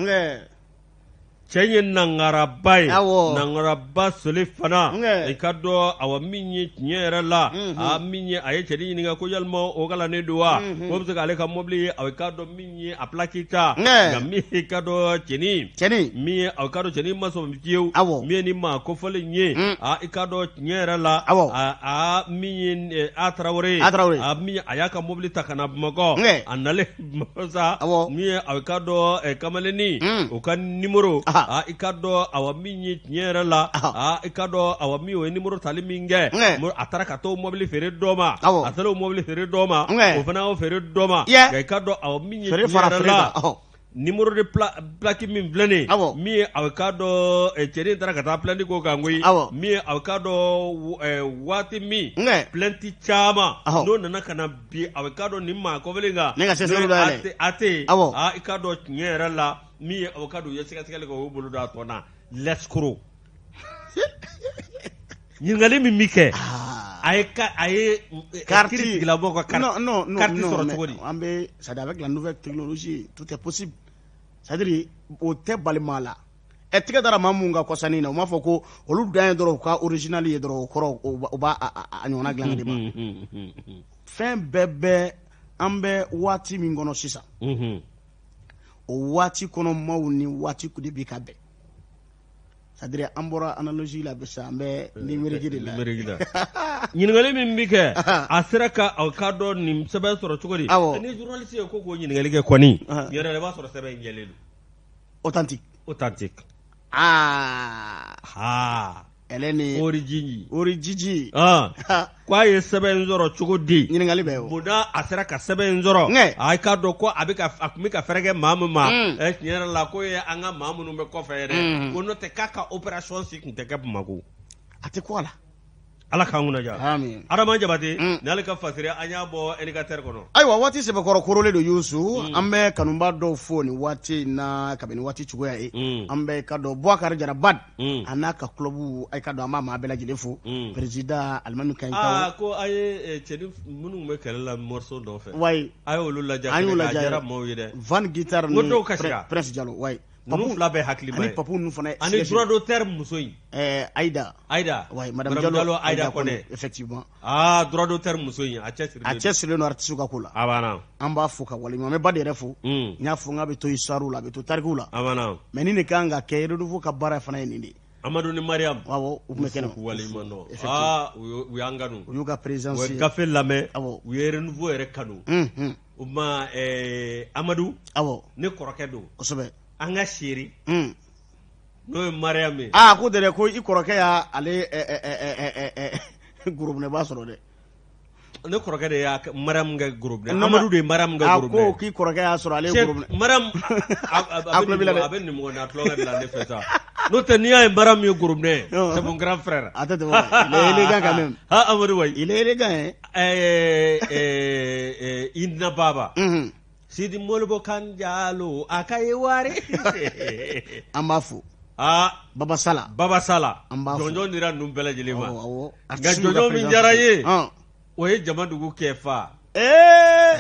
cɛ ye nangaraba ye nangaraba soli fana i ka dɔ awa min ye tiɲɛ yɛrɛ la a min ye a ye cɛnin ɲininka ko yalima o kalannen don wa ko be se k'ale ka mobili ye aw ka dɔ min ye a plaki ta nka min ye ka dɔ cɛnin min ye aw ka dɔ cɛnin ma sɔn fiyewu min ye ni ma kofɔlen ye mhm. a i ka dɔ tiɲɛ yɛrɛ la a min ye eh, a tarawere a min a y'a ka mobili ta ka na bamakɔ a nalen <laughs> bamakɔ sa min ye aw ka dɔ eh, kamalennin o mhm. ka nimoro a i ka dɔ awa min ye tiɲɛ yɛrɛ la a i ka dɔ awa min o ye nimoro tali min kɛ a taara ka t'o mɔbili feere dɔ ma a taara o mɔbili feere dɔ ma o fana y'o feere dɔ ma nka i ka dɔ awa min ye tiɲɛ yɛrɛ la nimoro de plaki min filɛ nin awɔ min ye a ka dɔ eh, cɛden taara ka taa plainte k'o kan koyi min ye a ka dɔ eh, waati min plainte caman n'o nana ka na bi a ka dɔ nin maa kɔfɛlen kan ne ka sɛsɛli dɔ yɛlɛ a tɛ awɔ a i ka dɔ tiɲɛ yɛrɛ la min ye avocado ye sɛgɛsɛgɛli kɛ o bolo don a tɔ na lɛskoro ɲininkali min bi kɛ a ye a ye carte tigilabɔ ka carte non non non carte sɔrɔ cogo di an bɛ c'est à dire avec la nouvelle technologie tout est possible c'est à dire o tɛ balima la ɛ tigɛ dara maa mun ka kɔsani na u m'a fɔ ko olu dan ye dɔrɔn u ka original ye dɔrɔn o kɔrɔ u b'a a ɲɔgɔnna dilan de ma fɛn bɛɛ bɛ an bɛ waati min kɔnɔ sisan o waati kɔnɔ maw ni waati de bi ka bɛn sadiri an bɔra analogie la bisa an bɛ limérigi eh, eh, de la <laughs> ɲininkali min bi kɛ a sera ka ka dɔ nin sɛbɛn sɔrɔ cogo di ni journaliste ye ko k'o ɲininkali kɛ kɔni yɛrɛ i b'a sɔrɔ sɛbɛn jɛlen don authentique authentique ah ha ɛlɛ ni orijiji orijiji ah. k'a ye sɛbɛn sɔrɔ cogo di ɲiningali bɛ o munna a sera ka sɛbɛn sɔrɔ ŋɛ a k'a dɔn ko a bɛ ka a tun bɛ ka fɛrɛ kɛ maa min ma mm. ɛ tiɲɛ yɛrɛ la ko ye an ka maa minnu bɛ kɔfɛ yɛrɛ mm. ko n'o tɛ k'a ka opération si tun tɛ kɛ Bamako a tɛ ku a la ala k'an kunnaja adama jabate mm. ka fasiriya an y'a bɔ indicatɛr kɔnɔ ayiwa waati sɛbɛkɔrɔ korolen do yusu mm. an bɛ kanuba dɔw fo ni waati na kabini waati cogoya ye mm. an bɛ ka dɔ bɔkari jara bad mm. a n'a ka kulɔbu ayi ka dɔn an b'a maa bɛɛ lajɛlen fo mm. président alimami kaɲi ah, ko a ye eh, cɛni minnu bɛ kɛlɛ la morso nɔfɛ wayi a y'olu laja an y'u laja yɛrɛ maaw ye dɛ van gitar ni prince jalo wayi ninnu fila bɛɛ hakiliba droit eh. d'auteur muso in eh, ɛɛ ayida ayida oui madame jalo ayida kɔnɛ effectivement aa ah, droit d'auteur muso in a a cɛsirilen don artiste ka ko hmm. la a banna an b'a fo ka waleɲuman to histoire la to tarikiw la a mais nin de kan ka Renouveau ka baara fana ye nin de amadu ni mariam awɔ u tun bɛ kɛnɛ k'u waleɲuman ye gafe lamɛn awɔ u ye Renouveau yɛrɛ kanu ne kɔrɔkɛ don kosɛbɛ an ka seere n'o ye mariyamu ye aa ko dɛrɛ ko i kɔrɔkɛ y'a ale gorobinɛba sɔrɔ dɛ ne kɔrɔkɛ de y'a mariyamu kɛ gorobinɛ amadu de ye mariyamu kɛ gorobinɛ a ko k'i kɔrɔkɛ y'a sɔrɔ ale ye gorobinɛ mariyamu a tulo b'i a bɛ nin na tulo ka bila ne fɛ sa n'o tɛ n'i y'a ye mariyamu ye gorobinɛ c'est mon grand frère a tɛ tɛmɛ il <laughs> est élégant quand même ha amadu wayi il est élégant hein eh. eh, eh, ɛɛ ɛɛ i baba mhm sidi molbo kan jalo a ka oh, oh, oh. ye wari an b'a fo aa babasala babasala jɔnjɔn dira ninnu bɛɛ lajɛlen ma nka jɔnjɔn min diyara ye o ye jamadugu kɛfa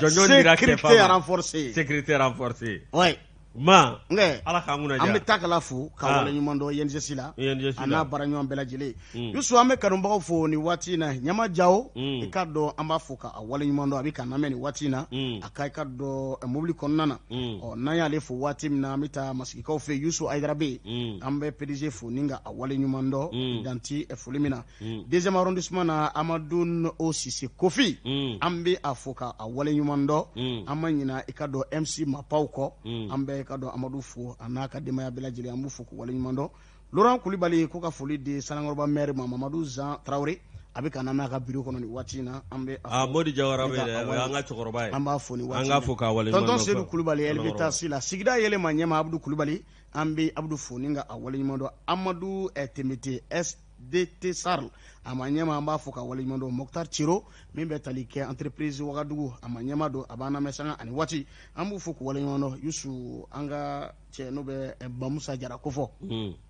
jɔnjɔn dira kɛfa ma sécurité renforcée ma nkɛ ala k'an kunna an bɛ taa kala fo k'a waleɲuman dɔ yenjɛsi la a n'a baara bɛɛ lajɛlen hmm. yusu an bɛ kanubagaw fo nin waati in na ɲama jawo hmm. i k'a dɔn an b'a fo k'a waleɲuman dɔ a bɛ k'a lamɛn nin waati in na hmm. a ka i ka dɔn mobili kɔnɔna na ɔ n'an y'ale fo waati min na an bɛ taa masigikaw fɛ yusu ayidarabe an bɛ pdg fo ni ka a waleɲuman dɔ danti foli min na deuxième arrondissement na amadu o sise kofi an bɛ a fo k'a waleɲuman dɔ an ma ɲina i ka dɔn mc mapaw kɔ an bɛ ka dɔn amadu fo a n'a ka denbaya bɛɛ lajɛlen an b'u fo k'u waleɲuman dɔn loran kulibali ko ka foli di sanakɔrɔba mɛri ma mamadu zan tarawele a bɛ ka na n'a ka biro kɔnɔ nin waati in na an bɛ a modi jawara bɛ dɛ o y'an ka cɛkɔrɔba ye an b'a fo nin waati in na an k'a fo k'a waleɲuman dɔn tonton sedu kulibali elbetasi la sigida yɛlɛma ɲɛma abudu kulubali an bɛ abudu fo ni ka a waleɲuman dɔn amadu tembete sdt sarl a ma ɲɛma an b'a fɔ ka waleɲuman dɔ mokhtar ciro min bɛ tali kɛ entreprise wagadugu a ma ɲɛma don a b'an lamɛn sanga ani waati an b'u fo k'u waleɲuman dɔ yusu an ka cɛ n'o bɛ bamusa jara kofɔ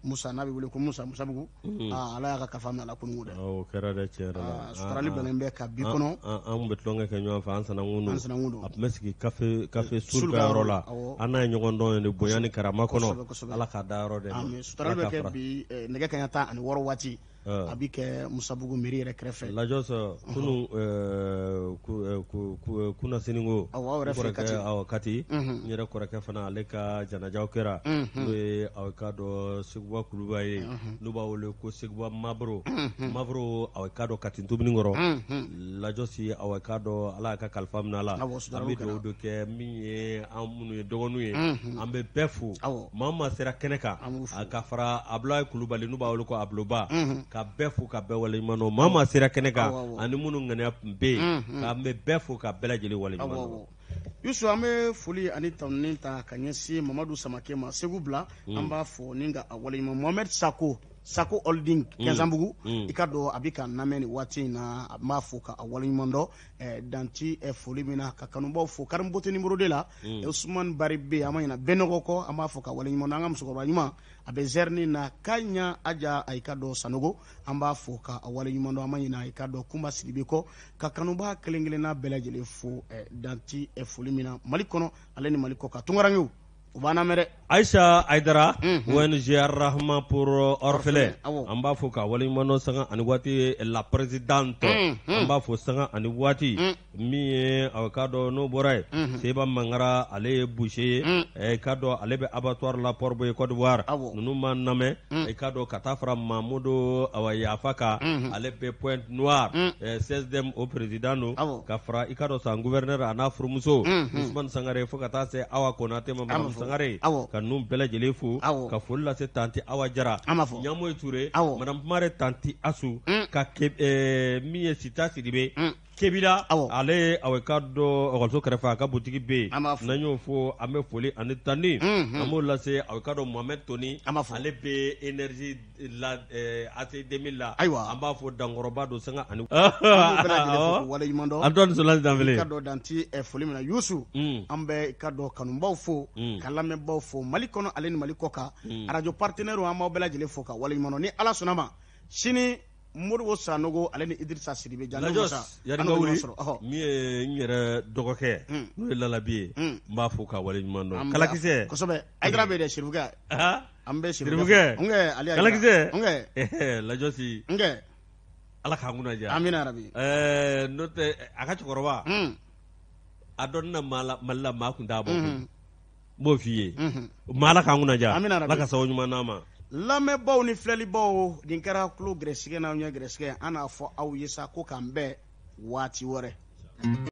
musa n'a bɛ wele ko musa musabugu mm. ah, ala y'a oh, ah, ah, ka kafa mɛn ala kunugu dɛ o kɛra dɛ tiɲɛ yɛrɛ la sutarali bɛnnen bɛ ka bi kɔnɔ an bɛ tulonkɛ kɛ ɲɔgɔn fɛ an sanankun don an sanankun don a tun bɛ sigi kafe kafe sulu ka yɔrɔ la an n'a ye ɲɔgɔn dɔn yen de bonya ni karama kɔnɔ ala k'a da yɔrɔ dɛ sutarali bɛ kɛ bi nɛgɛ kaɲa tan ani wɔɔrɔ waati Ah. a bi kɛ musabugu miri yɛrɛ kɛrɛfɛ lajɔs kunu eh, eh, eh, kuna siningo aw kati n yɛrɛ kɔrɔkɛ fana ale ka janajaw kɛra n'o ye aw ka dɔ seguba kuluba ye n'u b'a wele ko seguba mabro mabro aw ka dɔ kati tobili kɔrɔ lajɔsi aw ka dɔ ala ka kalifa minɛ a la an bɛ dugawu dɔ kɛ min ye an minnu ye dɔgɔninw ye an be bɛɛ fo ma sera kɛnɛ kan ka fara Abulayi Kulubali n'u b'a wele ko Abuloba ka bɛɛ fo ka bɛɛ waleɲuman o maa sera kɛnɛ kan ani minnu ŋaniya tun bɛ ka bɛ bɛɛ fo ka bɛɛ lajɛlen yusu an be foli ani tanunin ta ka ɲɛsin mamadu samake ma segu bila mm. an b'a fɔ ni ka a waleɲuman mohamɛd sako sako holding mm. kɛnzanbugu mm. i ka dɔn a bɛ ka namɛn nin waati na n b'a fo ka a waleɲuman dɔ danti foli min na ka kanubaw fo kariboteni murode la usumani bari be an ma ɲina bɛɛ kɔ an b'a fɔ ka waleɲuman an ka musokɔrɔba ɲuman a bɛ zɛrini na ka ɲa a ja ka dɔ sanogo an b'a fɔ ka a waleɲuman dɔ an ma ɲina i ka dɔ kunba siribe kɔ ka kanuba kelen kelenna bɛɛ lajɛlen fo eh, danti eh, foli min na mali kɔnɔ ale ni mali kɔ ka tungarangew aisha aidara ong mm-hmm. arahma pour orfele an b'a fɔ ka waleɲumandɔ sanga ani waati la présidente mm-hmm. an b'a fɔ sanga ani waati min mm. ye k'a dɔ n'o bɔra ye mm-hmm. seba mangara ale ye bouche ye mm. eh, k'a dɔ ale bɛ abattoir la porbo ye cote d'ivoire nunu ma namɛ mm. eh, k'a dɔ ka taa fara mamudu awa yafa ka ale bɛ point noir eh, sesdem o président do ka fara i k'a dɔ san gouverneur a n'a furumuso sangare fo ka taa se awa konate sangare ka ninnu bɛɛ lajɛlen fo ka foli lase tanti awa jara ɲamo ye ture madame tumare tanti asu mm. ka min ye sita sidibe mm kebila ale awe ka dɔ ɔkɔliso kɛrɛfɛ a ka butigi be yen n'an y'o fɔ an be foli ani tani an b'o lase awe ka dɔ mohamed toni ale be energie la euh, ac 2000 la ayiwa an b'a fɔ dankɔrɔba do sanga ani antɔni solasi danfele ka danti eh, foli min na yusu hmm. an bɛ ka dɔ kanubaw fo hmm. ka lamɛnbaw fo mali kɔnɔ ale ni mali kɔ kan hmm. radio partenaire an b'aw bɛɛ lajɛlen fo ka waleɲuman ni ala sɔnna ma sini moribo sanogo ale ni idrisa siribe jalajɔs yarikawuri min ye n yɛrɛ dɔgɔkɛ hmm. n'o ye lalabi ye hmm. n b'a fo k'a waleɲuman dɔn kalakisɛ kosɛbɛ ayidara bɛ dɛ sirifukɛ an bɛ sirifukɛ kalakisɛ lajɔsi ala k'an kunnaja amina rabi ɛɛ n'o tɛ a ka cɛkɔrɔba hmm. a dɔnni na mali la maa tun t'a bɔ n b'o f'i ye ma ala k'an kunnaja ala ka sababu ɲuman d'a ma lamɛnbaw ni filɛlibaw nin kɛra tulo gɛrɛsɛgɛ n'aw ɲɛ gɛrɛsɛgɛ an n'a fɔ aw ye sa ko k'an bɛɛ waati wɛrɛ